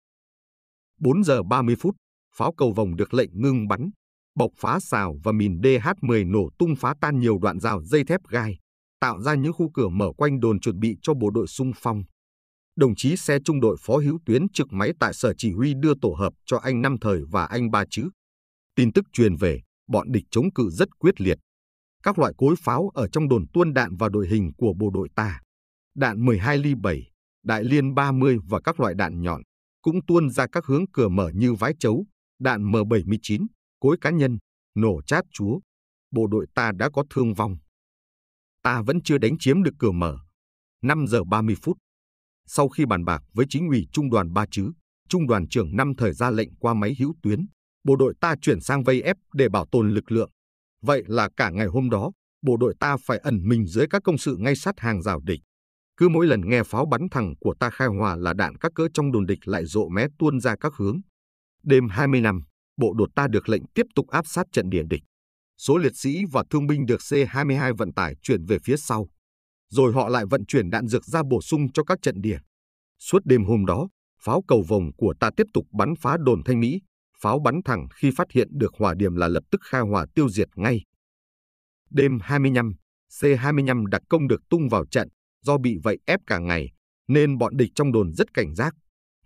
4 giờ 30 phút, pháo cầu vồng được lệnh ngưng bắn, bộc phá xào và mìn DH-10 nổ tung phá tan nhiều đoạn rào dây thép gai, tạo ra những khu cửa mở quanh đồn chuẩn bị cho bộ đội xung phong. Đồng chí xe trung đội phó hữu tuyến trực máy tại sở chỉ huy đưa tổ hợp cho anh Năm Thời và anh Ba Chữ. Tin tức truyền về, bọn địch chống cự rất quyết liệt. Các loại cối pháo ở trong đồn tuôn đạn và đội hình của bộ đội ta đạn 12 ly 7, đại liên 30 và các loại đạn nhọn cũng tuôn ra các hướng cửa mở như vái chấu, đạn M79, cối cá nhân, nổ chát chúa. Bộ đội ta đã có thương vong. Ta vẫn chưa đánh chiếm được cửa mở. 5 giờ 30 phút. Sau khi bàn bạc với chính ủy trung đoàn Ba Chứ, trung đoàn trưởng năm thời ra lệnh qua máy hữu tuyến, bộ đội ta chuyển sang vây ép để bảo tồn lực lượng. Vậy là cả ngày hôm đó, bộ đội ta phải ẩn mình dưới các công sự ngay sát hàng rào địch. Cứ mỗi lần nghe pháo bắn thẳng của ta khai hòa là đạn các cỡ trong đồn địch lại rộ mé tuôn ra các hướng. Đêm 20 năm, bộ đột ta được lệnh tiếp tục áp sát trận địa địch. Số liệt sĩ và thương binh được C-22 vận tải chuyển về phía sau. Rồi họ lại vận chuyển đạn dược ra bổ sung cho các trận địa. Suốt đêm hôm đó, pháo cầu vòng của ta tiếp tục bắn phá đồn Thanh Mỹ. Pháo bắn thẳng khi phát hiện được hỏa điểm là lập tức khai hỏa tiêu diệt ngay. Đêm 25, C-25 đặc công được tung vào trận, Do bị vậy ép cả ngày, nên bọn địch trong đồn rất cảnh giác.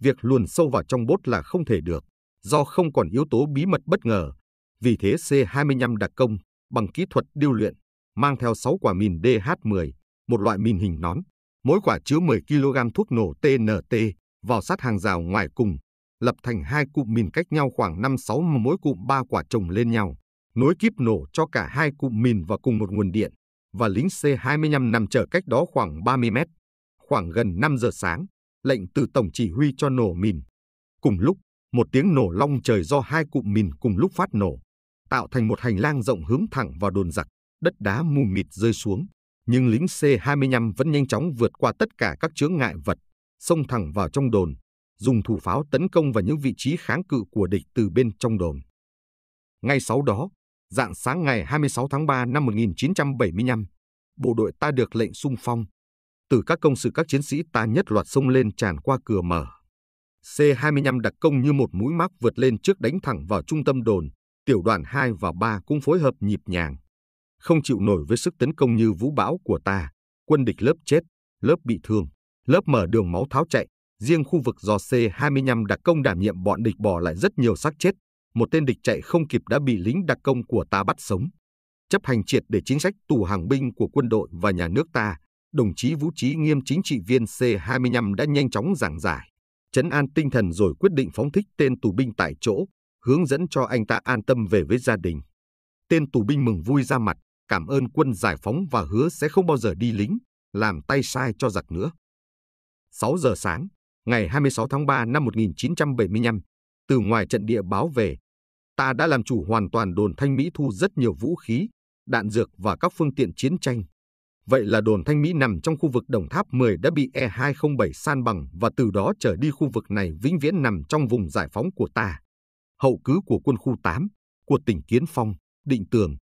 Việc luồn sâu vào trong bốt là không thể được, do không còn yếu tố bí mật bất ngờ. Vì thế C-25 đặc công, bằng kỹ thuật điêu luyện, mang theo 6 quả mìn DH-10, một loại mìn hình nón. Mỗi quả chứa 10 kg thuốc nổ TNT vào sát hàng rào ngoài cùng, lập thành hai cụm mìn cách nhau khoảng 5-6 mỗi cụm ba quả chồng lên nhau, nối kíp nổ cho cả hai cụm mìn vào cùng một nguồn điện và lính C-25 nằm chờ cách đó khoảng 30 mét. Khoảng gần 5 giờ sáng, lệnh từ Tổng chỉ huy cho nổ mìn. Cùng lúc, một tiếng nổ long trời do hai cụm mìn cùng lúc phát nổ, tạo thành một hành lang rộng hướng thẳng vào đồn giặc, đất đá mù mịt rơi xuống. Nhưng lính C-25 vẫn nhanh chóng vượt qua tất cả các chướng ngại vật, xông thẳng vào trong đồn, dùng thủ pháo tấn công vào những vị trí kháng cự của địch từ bên trong đồn. Ngay sau đó, Dạng sáng ngày 26 tháng 3 năm 1975, bộ đội ta được lệnh sung phong. Từ các công sự các chiến sĩ ta nhất loạt xông lên tràn qua cửa mở. C-25 đặc công như một mũi mác vượt lên trước đánh thẳng vào trung tâm đồn, tiểu đoàn 2 và 3 cũng phối hợp nhịp nhàng. Không chịu nổi với sức tấn công như vũ bão của ta, quân địch lớp chết, lớp bị thương, lớp mở đường máu tháo chạy, riêng khu vực do C-25 đặc công đảm nhiệm bọn địch bỏ lại rất nhiều xác chết, một tên địch chạy không kịp đã bị lính đặc công của ta bắt sống. Chấp hành triệt để chính sách tù hàng binh của quân đội và nhà nước ta, đồng chí Vũ Trí Nghiêm chính trị viên C25 đã nhanh chóng giảng giải, chấn an tinh thần rồi quyết định phóng thích tên tù binh tại chỗ, hướng dẫn cho anh ta an tâm về với gia đình. Tên tù binh mừng vui ra mặt, cảm ơn quân giải phóng và hứa sẽ không bao giờ đi lính, làm tay sai cho giặc nữa. 6 giờ sáng, ngày 26 tháng 3 năm 1975, từ ngoài trận địa báo về, ta đã làm chủ hoàn toàn đồn Thanh Mỹ thu rất nhiều vũ khí, đạn dược và các phương tiện chiến tranh. Vậy là đồn Thanh Mỹ nằm trong khu vực Đồng Tháp 10 đã bị E207 san bằng và từ đó trở đi khu vực này vĩnh viễn nằm trong vùng giải phóng của ta. Hậu cứ của quân khu 8, của tỉnh Kiến Phong, Định Tường,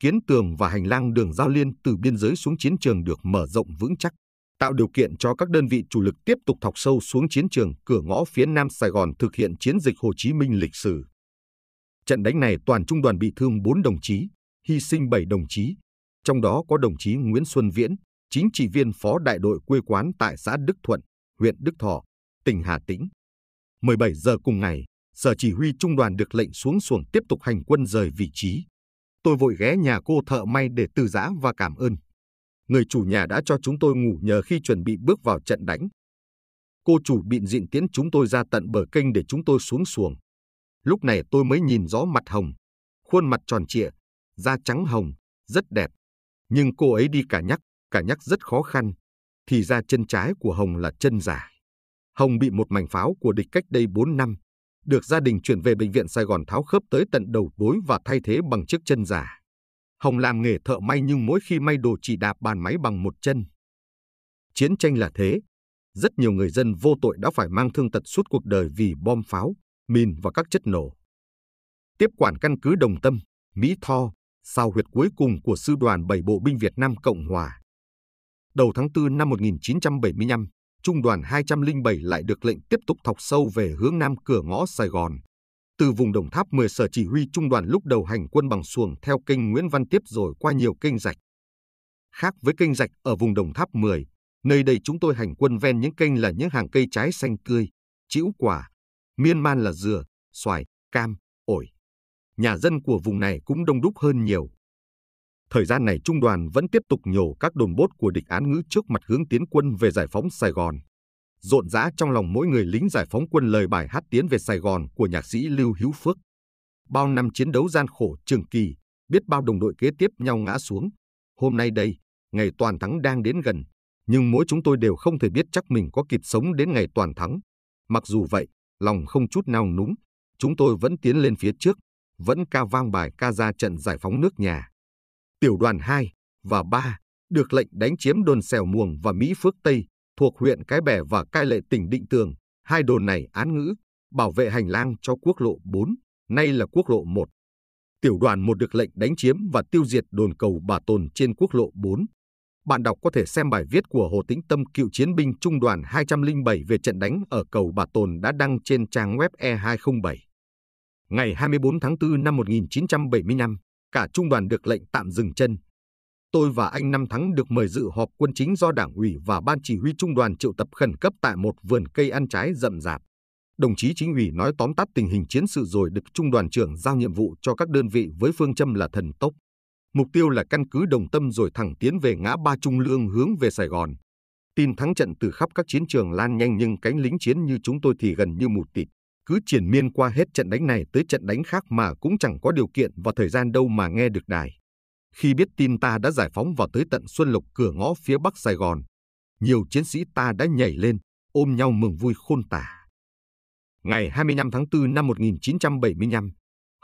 Kiến Tường và hành lang đường giao liên từ biên giới xuống chiến trường được mở rộng vững chắc, tạo điều kiện cho các đơn vị chủ lực tiếp tục thọc sâu xuống chiến trường cửa ngõ phía Nam Sài Gòn thực hiện chiến dịch Hồ Chí Minh lịch sử. Trận đánh này toàn trung đoàn bị thương 4 đồng chí, hy sinh 7 đồng chí, trong đó có đồng chí Nguyễn Xuân Viễn, chính trị viên phó đại đội quê quán tại xã Đức Thuận, huyện Đức Thọ, tỉnh Hà Tĩnh. 17 giờ cùng ngày, sở chỉ huy trung đoàn được lệnh xuống xuồng tiếp tục hành quân rời vị trí. Tôi vội ghé nhà cô thợ may để từ giã và cảm ơn. Người chủ nhà đã cho chúng tôi ngủ nhờ khi chuẩn bị bước vào trận đánh. Cô chủ bịn diện tiễn chúng tôi ra tận bờ kênh để chúng tôi xuống xuồng. Lúc này tôi mới nhìn rõ mặt Hồng, khuôn mặt tròn trịa, da trắng hồng, rất đẹp. Nhưng cô ấy đi cả nhắc, cả nhắc rất khó khăn. Thì ra chân trái của Hồng là chân giả. Hồng bị một mảnh pháo của địch cách đây bốn năm, được gia đình chuyển về bệnh viện Sài Gòn tháo khớp tới tận đầu gối và thay thế bằng chiếc chân giả. Hồng làm nghề thợ may nhưng mỗi khi may đồ chỉ đạp bàn máy bằng một chân. Chiến tranh là thế. Rất nhiều người dân vô tội đã phải mang thương tật suốt cuộc đời vì bom pháo mìn và các chất nổ. Tiếp quản căn cứ Đồng Tâm, Mỹ Tho, sao huyệt cuối cùng của Sư đoàn 7 Bộ binh Việt Nam Cộng Hòa. Đầu tháng 4 năm 1975, Trung đoàn 207 lại được lệnh tiếp tục thọc sâu về hướng nam cửa ngõ Sài Gòn. Từ vùng Đồng Tháp 10 sở chỉ huy trung đoàn lúc đầu hành quân bằng xuồng theo kênh Nguyễn Văn Tiếp rồi qua nhiều kênh rạch. Khác với kênh rạch ở vùng Đồng Tháp 10, nơi đây chúng tôi hành quân ven những kênh là những hàng cây trái xanh tươi, chĩu quả, miên man là dừa, xoài, cam, ổi. Nhà dân của vùng này cũng đông đúc hơn nhiều. Thời gian này trung đoàn vẫn tiếp tục nhổ các đồn bốt của địch án ngữ trước mặt hướng tiến quân về giải phóng Sài Gòn. Rộn rã trong lòng mỗi người lính giải phóng quân lời bài hát tiến về Sài Gòn của nhạc sĩ Lưu Hữu Phước. Bao năm chiến đấu gian khổ trường kỳ, biết bao đồng đội kế tiếp nhau ngã xuống. Hôm nay đây, ngày toàn thắng đang đến gần, nhưng mỗi chúng tôi đều không thể biết chắc mình có kịp sống đến ngày toàn thắng. Mặc dù vậy, lòng không chút nao núng, chúng tôi vẫn tiến lên phía trước, vẫn ca vang bài ca ra trận giải phóng nước nhà. Tiểu đoàn 2 và 3 được lệnh đánh chiếm đồn Sèo Muồng và Mỹ Phước Tây thuộc huyện Cái Bè và Cai Lệ tỉnh Định Tường. Hai đồn này án ngữ, bảo vệ hành lang cho quốc lộ 4, nay là quốc lộ 1. Tiểu đoàn 1 được lệnh đánh chiếm và tiêu diệt đồn cầu Bà Tồn trên quốc lộ 4 bạn đọc có thể xem bài viết của Hồ Tĩnh Tâm cựu chiến binh trung đoàn 207 về trận đánh ở cầu Bà Tồn đã đăng trên trang web E207. Ngày 24 tháng 4 năm 1975, cả trung đoàn được lệnh tạm dừng chân. Tôi và anh Năm Thắng được mời dự họp quân chính do Đảng ủy và Ban chỉ huy trung đoàn triệu tập khẩn cấp tại một vườn cây ăn trái rậm rạp. Đồng chí chính ủy nói tóm tắt tình hình chiến sự rồi được trung đoàn trưởng giao nhiệm vụ cho các đơn vị với phương châm là thần tốc. Mục tiêu là căn cứ Đồng Tâm rồi thẳng tiến về ngã ba Trung Lương hướng về Sài Gòn. Tin thắng trận từ khắp các chiến trường lan nhanh nhưng cánh lính chiến như chúng tôi thì gần như mù tịt. Cứ triển miên qua hết trận đánh này tới trận đánh khác mà cũng chẳng có điều kiện và thời gian đâu mà nghe được đài. Khi biết tin ta đã giải phóng vào tới tận Xuân Lộc cửa ngõ phía bắc Sài Gòn, nhiều chiến sĩ ta đã nhảy lên, ôm nhau mừng vui khôn tả. Ngày 25 tháng 4 năm 1975,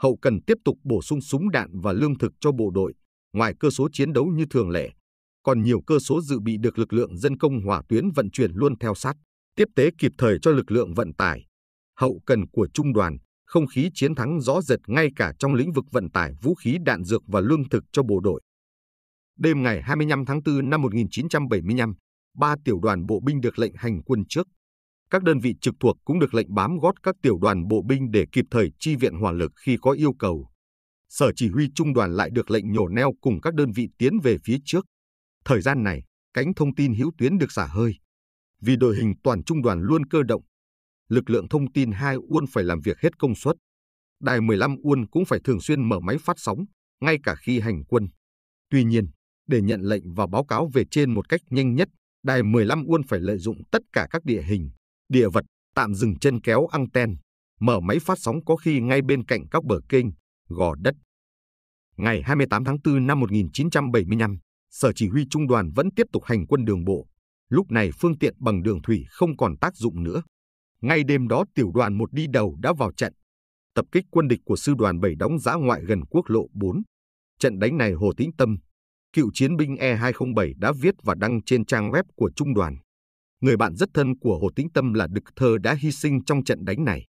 hậu cần tiếp tục bổ sung súng đạn và lương thực cho bộ đội, ngoài cơ số chiến đấu như thường lệ, còn nhiều cơ số dự bị được lực lượng dân công hỏa tuyến vận chuyển luôn theo sát, tiếp tế kịp thời cho lực lượng vận tải. Hậu cần của trung đoàn, không khí chiến thắng rõ rệt ngay cả trong lĩnh vực vận tải vũ khí đạn dược và lương thực cho bộ đội. Đêm ngày 25 tháng 4 năm 1975, ba tiểu đoàn bộ binh được lệnh hành quân trước. Các đơn vị trực thuộc cũng được lệnh bám gót các tiểu đoàn bộ binh để kịp thời chi viện hỏa lực khi có yêu cầu. Sở chỉ huy trung đoàn lại được lệnh nhổ neo cùng các đơn vị tiến về phía trước. Thời gian này, cánh thông tin hữu tuyến được xả hơi. Vì đội hình toàn trung đoàn luôn cơ động, lực lượng thông tin hai Uôn phải làm việc hết công suất. Đài 15 Uôn cũng phải thường xuyên mở máy phát sóng, ngay cả khi hành quân. Tuy nhiên, để nhận lệnh và báo cáo về trên một cách nhanh nhất, Đài 15 Uôn phải lợi dụng tất cả các địa hình, địa vật, tạm dừng chân kéo anten, mở máy phát sóng có khi ngay bên cạnh các bờ kênh, gò đất. Ngày 28 tháng 4 năm 1975, Sở Chỉ huy Trung đoàn vẫn tiếp tục hành quân đường bộ. Lúc này phương tiện bằng đường thủy không còn tác dụng nữa. Ngay đêm đó tiểu đoàn một đi đầu đã vào trận. Tập kích quân địch của sư đoàn 7 đóng giã ngoại gần quốc lộ 4. Trận đánh này Hồ Tĩnh Tâm, cựu chiến binh E207 đã viết và đăng trên trang web của Trung đoàn. Người bạn rất thân của Hồ Tĩnh Tâm là Đực Thơ đã hy sinh trong trận đánh này.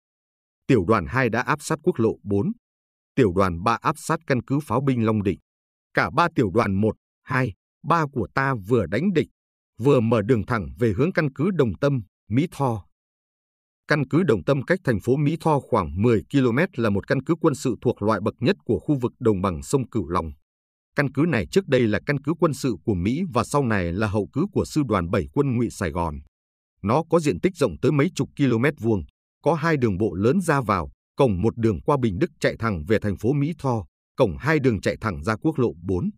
Tiểu đoàn 2 đã áp sát quốc lộ 4, tiểu đoàn 3 áp sát căn cứ pháo binh Long Định. Cả ba tiểu đoàn 1, 2, 3 của ta vừa đánh địch, vừa mở đường thẳng về hướng căn cứ Đồng Tâm, Mỹ Tho. Căn cứ Đồng Tâm cách thành phố Mỹ Tho khoảng 10 km là một căn cứ quân sự thuộc loại bậc nhất của khu vực đồng bằng sông Cửu Long. Căn cứ này trước đây là căn cứ quân sự của Mỹ và sau này là hậu cứ của sư đoàn 7 quân ngụy Sài Gòn. Nó có diện tích rộng tới mấy chục km vuông, có hai đường bộ lớn ra vào, cổng một đường qua Bình Đức chạy thẳng về thành phố Mỹ Tho, cổng hai đường chạy thẳng ra quốc lộ 4.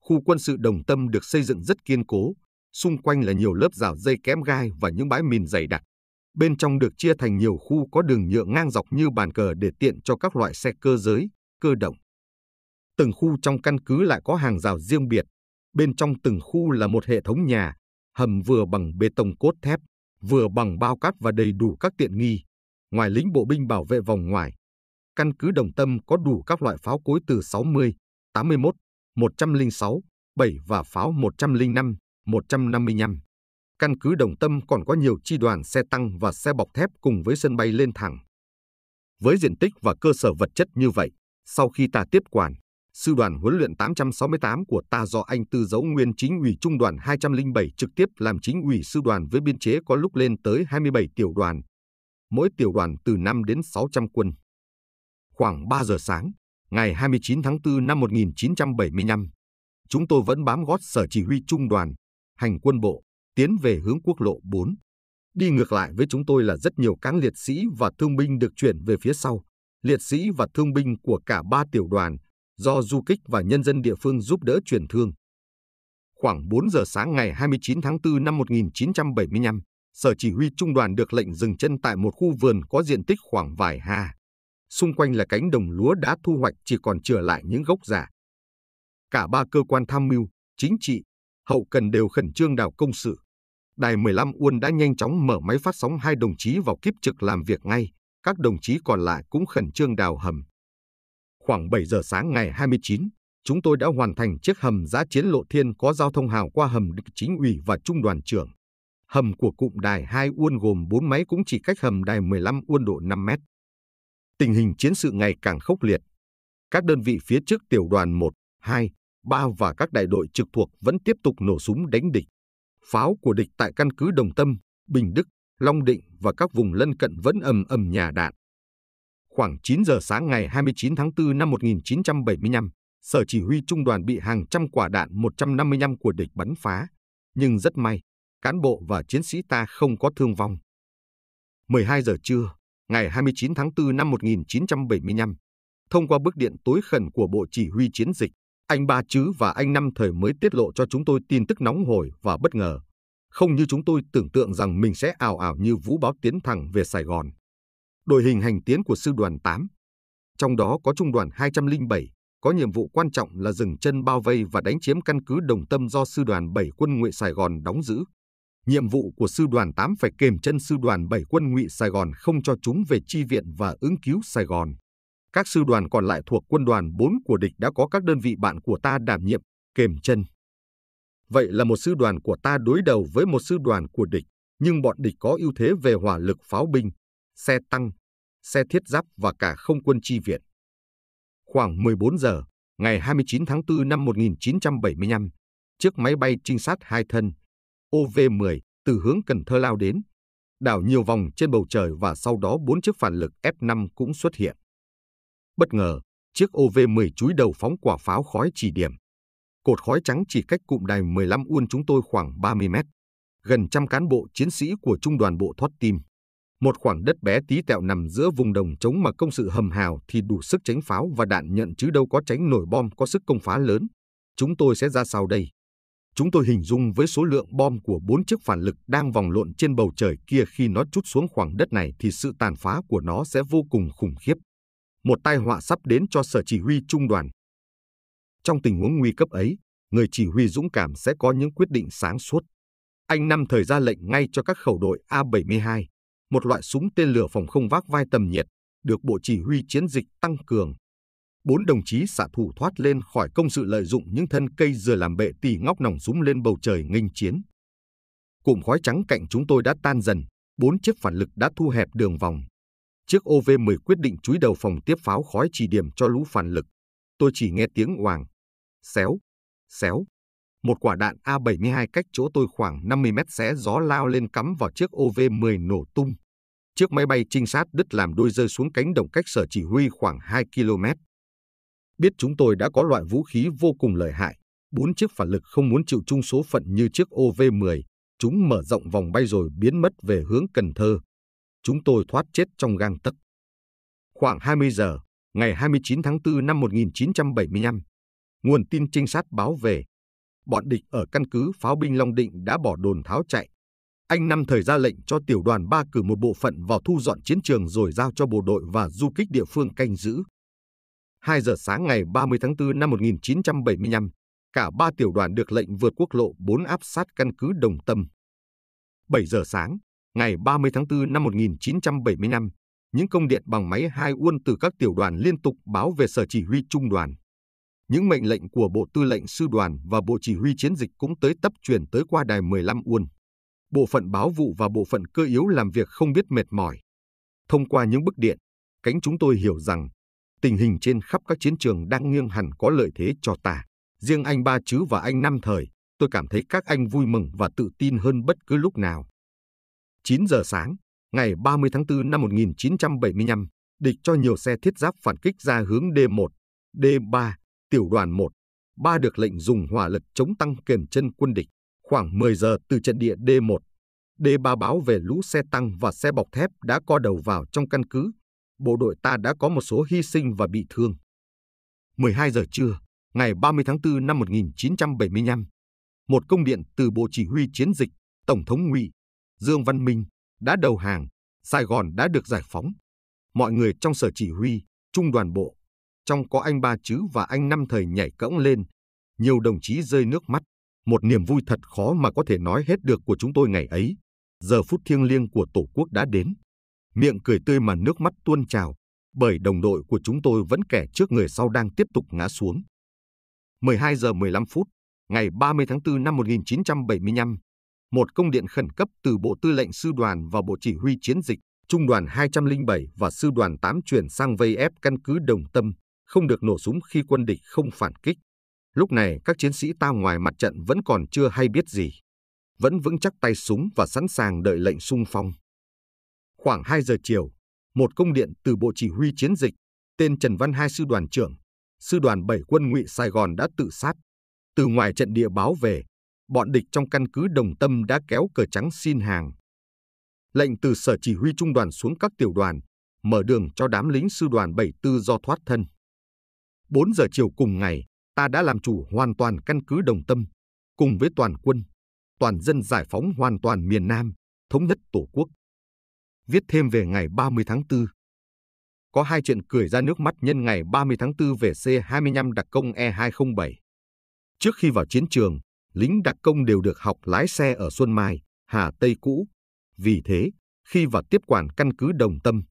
Khu quân sự Đồng Tâm được xây dựng rất kiên cố, xung quanh là nhiều lớp rào dây kém gai và những bãi mìn dày đặc. Bên trong được chia thành nhiều khu có đường nhựa ngang dọc như bàn cờ để tiện cho các loại xe cơ giới, cơ động. Từng khu trong căn cứ lại có hàng rào riêng biệt. Bên trong từng khu là một hệ thống nhà, hầm vừa bằng bê tông cốt thép, vừa bằng bao cát và đầy đủ các tiện nghi, ngoài lính bộ binh bảo vệ vòng ngoài, căn cứ Đồng Tâm có đủ các loại pháo cối từ 60, 81, 106, 7 và pháo 105, 155. Căn cứ Đồng Tâm còn có nhiều chi đoàn xe tăng và xe bọc thép cùng với sân bay lên thẳng. Với diện tích và cơ sở vật chất như vậy, sau khi ta tiếp quản, sư đoàn huấn luyện 868 của ta do anh Tư Dấu Nguyên chính ủy trung đoàn 207 trực tiếp làm chính ủy sư đoàn với biên chế có lúc lên tới 27 tiểu đoàn, mỗi tiểu đoàn từ 5 đến 600 quân. Khoảng 3 giờ sáng, ngày 29 tháng 4 năm 1975, chúng tôi vẫn bám gót sở chỉ huy trung đoàn, hành quân bộ, tiến về hướng quốc lộ 4. Đi ngược lại với chúng tôi là rất nhiều cán liệt sĩ và thương binh được chuyển về phía sau. Liệt sĩ và thương binh của cả ba tiểu đoàn do du kích và nhân dân địa phương giúp đỡ chuyển thương. Khoảng 4 giờ sáng ngày 29 tháng 4 năm 1975, sở chỉ huy trung đoàn được lệnh dừng chân tại một khu vườn có diện tích khoảng vài ha. Xung quanh là cánh đồng lúa đã thu hoạch chỉ còn trở lại những gốc giả. Cả ba cơ quan tham mưu, chính trị, hậu cần đều khẩn trương đào công sự. Đài 15 Uôn đã nhanh chóng mở máy phát sóng hai đồng chí vào kiếp trực làm việc ngay, các đồng chí còn lại cũng khẩn trương đào hầm. Khoảng 7 giờ sáng ngày 29, chúng tôi đã hoàn thành chiếc hầm giã chiến lộ thiên có giao thông hào qua hầm địch chính ủy và trung đoàn trưởng. Hầm của cụm đài 2 Uôn gồm 4 máy cũng chỉ cách hầm đài 15 Uôn độ 5 mét. Tình hình chiến sự ngày càng khốc liệt. Các đơn vị phía trước tiểu đoàn 1, 2, 3 và các đại đội trực thuộc vẫn tiếp tục nổ súng đánh địch. Pháo của địch tại căn cứ Đồng Tâm, Bình Đức, Long Định và các vùng lân cận vẫn ầm ầm nhà đạn. Khoảng 9 giờ sáng ngày 29 tháng 4 năm 1975, Sở Chỉ huy Trung đoàn bị hàng trăm quả đạn 155 của địch bắn phá. Nhưng rất may, cán bộ và chiến sĩ ta không có thương vong. 12 giờ trưa, ngày 29 tháng 4 năm 1975, thông qua bức điện tối khẩn của Bộ Chỉ huy Chiến dịch, anh Ba Chứ và anh Năm Thời mới tiết lộ cho chúng tôi tin tức nóng hổi và bất ngờ. Không như chúng tôi tưởng tượng rằng mình sẽ ảo ảo như vũ báo tiến thẳng về Sài Gòn. Đội hình hành tiến của sư đoàn 8, trong đó có trung đoàn 207, có nhiệm vụ quan trọng là dừng chân bao vây và đánh chiếm căn cứ Đồng Tâm do sư đoàn 7 quân nguyện Sài Gòn đóng giữ nhiệm vụ của sư đoàn 8 phải kềm chân sư đoàn 7 quân ngụy Sài Gòn không cho chúng về chi viện và ứng cứu Sài Gòn. Các sư đoàn còn lại thuộc quân đoàn 4 của địch đã có các đơn vị bạn của ta đảm nhiệm, kềm chân. Vậy là một sư đoàn của ta đối đầu với một sư đoàn của địch, nhưng bọn địch có ưu thế về hỏa lực pháo binh, xe tăng, xe thiết giáp và cả không quân chi viện. Khoảng 14 giờ, ngày 29 tháng 4 năm 1975, chiếc máy bay trinh sát hai thân OV-10 từ hướng Cần Thơ lao đến, đảo nhiều vòng trên bầu trời và sau đó bốn chiếc phản lực F-5 cũng xuất hiện. Bất ngờ, chiếc OV-10 chúi đầu phóng quả pháo khói chỉ điểm. Cột khói trắng chỉ cách cụm đài 15 uôn chúng tôi khoảng 30 mét. Gần trăm cán bộ chiến sĩ của Trung đoàn Bộ Thoát Tim. Một khoảng đất bé tí tẹo nằm giữa vùng đồng trống mà công sự hầm hào thì đủ sức tránh pháo và đạn nhận chứ đâu có tránh nổi bom có sức công phá lớn. Chúng tôi sẽ ra sau đây chúng tôi hình dung với số lượng bom của bốn chiếc phản lực đang vòng lộn trên bầu trời kia khi nó chút xuống khoảng đất này thì sự tàn phá của nó sẽ vô cùng khủng khiếp. Một tai họa sắp đến cho sở chỉ huy trung đoàn. Trong tình huống nguy cấp ấy, người chỉ huy dũng cảm sẽ có những quyết định sáng suốt. Anh Năm thời ra lệnh ngay cho các khẩu đội A-72, một loại súng tên lửa phòng không vác vai tầm nhiệt, được Bộ Chỉ huy Chiến dịch tăng cường bốn đồng chí xạ thủ thoát lên khỏi công sự lợi dụng những thân cây dừa làm bệ tỳ ngóc nòng súng lên bầu trời nghênh chiến. Cụm khói trắng cạnh chúng tôi đã tan dần, bốn chiếc phản lực đã thu hẹp đường vòng. Chiếc OV-10 quyết định chúi đầu phòng tiếp pháo khói chỉ điểm cho lũ phản lực. Tôi chỉ nghe tiếng hoàng xéo, xéo. Một quả đạn A-72 cách chỗ tôi khoảng 50 mét xé gió lao lên cắm vào chiếc OV-10 nổ tung chiếc máy bay trinh sát đứt làm đôi rơi xuống cánh đồng cách sở chỉ huy khoảng 2 km biết chúng tôi đã có loại vũ khí vô cùng lợi hại. Bốn chiếc phản lực không muốn chịu chung số phận như chiếc OV-10, chúng mở rộng vòng bay rồi biến mất về hướng Cần Thơ. Chúng tôi thoát chết trong gang tấc. Khoảng 20 giờ, ngày 29 tháng 4 năm 1975, nguồn tin trinh sát báo về bọn địch ở căn cứ pháo binh Long Định đã bỏ đồn tháo chạy. Anh Năm thời ra lệnh cho tiểu đoàn ba cử một bộ phận vào thu dọn chiến trường rồi giao cho bộ đội và du kích địa phương canh giữ. 2 giờ sáng ngày 30 tháng 4 năm 1975, cả ba tiểu đoàn được lệnh vượt quốc lộ 4 áp sát căn cứ Đồng Tâm. 7 giờ sáng, ngày 30 tháng 4 năm 1975, những công điện bằng máy hai uôn từ các tiểu đoàn liên tục báo về sở chỉ huy trung đoàn. Những mệnh lệnh của Bộ Tư lệnh Sư đoàn và Bộ Chỉ huy Chiến dịch cũng tới tấp truyền tới qua đài 15 uôn. Bộ phận báo vụ và bộ phận cơ yếu làm việc không biết mệt mỏi. Thông qua những bức điện, cánh chúng tôi hiểu rằng tình hình trên khắp các chiến trường đang nghiêng hẳn có lợi thế cho ta. Riêng anh Ba Chứ và anh Năm Thời, tôi cảm thấy các anh vui mừng và tự tin hơn bất cứ lúc nào. 9 giờ sáng, ngày 30 tháng 4 năm 1975, địch cho nhiều xe thiết giáp phản kích ra hướng D1, D3, tiểu đoàn 1. Ba được lệnh dùng hỏa lực chống tăng kiềm chân quân địch. Khoảng 10 giờ từ trận địa D1, D3 báo về lũ xe tăng và xe bọc thép đã co đầu vào trong căn cứ bộ đội ta đã có một số hy sinh và bị thương. 12 giờ trưa, ngày 30 tháng 4 năm 1975, một công điện từ Bộ Chỉ huy Chiến dịch, Tổng thống Ngụy Dương Văn Minh đã đầu hàng, Sài Gòn đã được giải phóng. Mọi người trong sở chỉ huy, trung đoàn bộ, trong có anh Ba Chứ và anh Năm Thời nhảy cẫng lên. Nhiều đồng chí rơi nước mắt, một niềm vui thật khó mà có thể nói hết được của chúng tôi ngày ấy. Giờ phút thiêng liêng của Tổ quốc đã đến miệng cười tươi mà nước mắt tuôn trào, bởi đồng đội của chúng tôi vẫn kẻ trước người sau đang tiếp tục ngã xuống. 12 giờ 15 phút, ngày 30 tháng 4 năm 1975, một công điện khẩn cấp từ Bộ Tư lệnh Sư đoàn và Bộ Chỉ huy Chiến dịch, Trung đoàn 207 và Sư đoàn 8 chuyển sang vây ép căn cứ Đồng Tâm, không được nổ súng khi quân địch không phản kích. Lúc này các chiến sĩ ta ngoài mặt trận vẫn còn chưa hay biết gì, vẫn vững chắc tay súng và sẵn sàng đợi lệnh sung phong. Khoảng 2 giờ chiều, một công điện từ Bộ Chỉ huy Chiến dịch, tên Trần Văn Hai Sư đoàn trưởng, Sư đoàn 7 quân ngụy Sài Gòn đã tự sát. Từ ngoài trận địa báo về, bọn địch trong căn cứ Đồng Tâm đã kéo cờ trắng xin hàng. Lệnh từ Sở Chỉ huy Trung đoàn xuống các tiểu đoàn, mở đường cho đám lính Sư đoàn 74 do thoát thân. 4 giờ chiều cùng ngày, ta đã làm chủ hoàn toàn căn cứ Đồng Tâm, cùng với toàn quân, toàn dân giải phóng hoàn toàn miền Nam, thống nhất Tổ quốc viết thêm về ngày 30 tháng 4. Có hai chuyện cười ra nước mắt nhân ngày 30 tháng 4 về C-25 đặc công E-207. Trước khi vào chiến trường, lính đặc công đều được học lái xe ở Xuân Mai, Hà Tây cũ. Vì thế, khi vào tiếp quản căn cứ Đồng Tâm,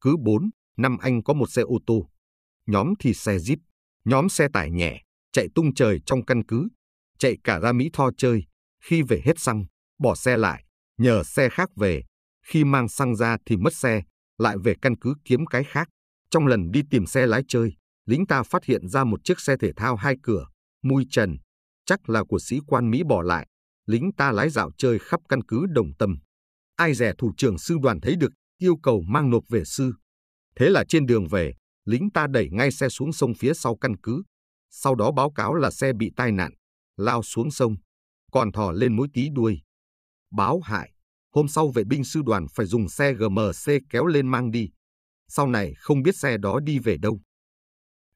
cứ 4, năm anh có một xe ô tô. Nhóm thì xe Jeep, nhóm xe tải nhẹ, chạy tung trời trong căn cứ, chạy cả ra Mỹ Tho chơi, khi về hết xăng, bỏ xe lại, nhờ xe khác về, khi mang xăng ra thì mất xe, lại về căn cứ kiếm cái khác. Trong lần đi tìm xe lái chơi, lính ta phát hiện ra một chiếc xe thể thao hai cửa, mui trần, chắc là của sĩ quan Mỹ bỏ lại. Lính ta lái dạo chơi khắp căn cứ đồng tâm. Ai rẻ thủ trưởng sư đoàn thấy được, yêu cầu mang nộp về sư. Thế là trên đường về, lính ta đẩy ngay xe xuống sông phía sau căn cứ. Sau đó báo cáo là xe bị tai nạn, lao xuống sông, còn thò lên mối tí đuôi. Báo hại. Hôm sau vệ binh sư đoàn phải dùng xe GMC kéo lên mang đi. Sau này không biết xe đó đi về đâu.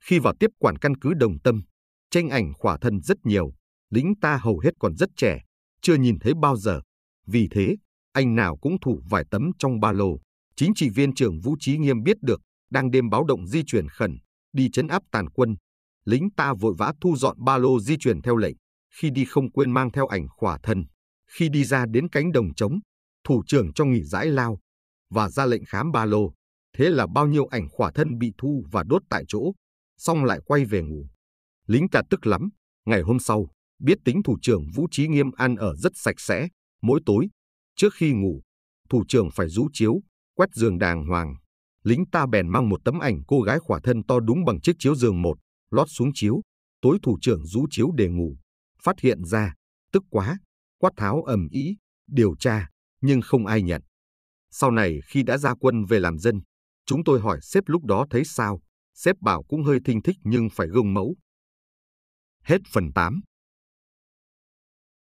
Khi vào tiếp quản căn cứ Đồng Tâm, tranh ảnh khỏa thân rất nhiều. Lính ta hầu hết còn rất trẻ, chưa nhìn thấy bao giờ. Vì thế, anh nào cũng thủ vài tấm trong ba lô. Chính trị viên trưởng Vũ Trí Nghiêm biết được, đang đêm báo động di chuyển khẩn, đi chấn áp tàn quân. Lính ta vội vã thu dọn ba lô di chuyển theo lệnh, khi đi không quên mang theo ảnh khỏa thân. Khi đi ra đến cánh đồng trống, thủ trưởng cho nghỉ giải lao và ra lệnh khám ba lô. Thế là bao nhiêu ảnh khỏa thân bị thu và đốt tại chỗ, xong lại quay về ngủ. Lính ta tức lắm, ngày hôm sau, biết tính thủ trưởng Vũ Trí Nghiêm ăn ở rất sạch sẽ, mỗi tối, trước khi ngủ, thủ trưởng phải rũ chiếu, quét giường đàng hoàng. Lính ta bèn mang một tấm ảnh cô gái khỏa thân to đúng bằng chiếc chiếu giường một, lót xuống chiếu, tối thủ trưởng rũ chiếu để ngủ. Phát hiện ra, tức quá, quát tháo ầm ĩ, điều tra, nhưng không ai nhận. Sau này khi đã ra quân về làm dân, chúng tôi hỏi sếp lúc đó thấy sao, sếp bảo cũng hơi thinh thích nhưng phải gương mẫu. Hết phần 8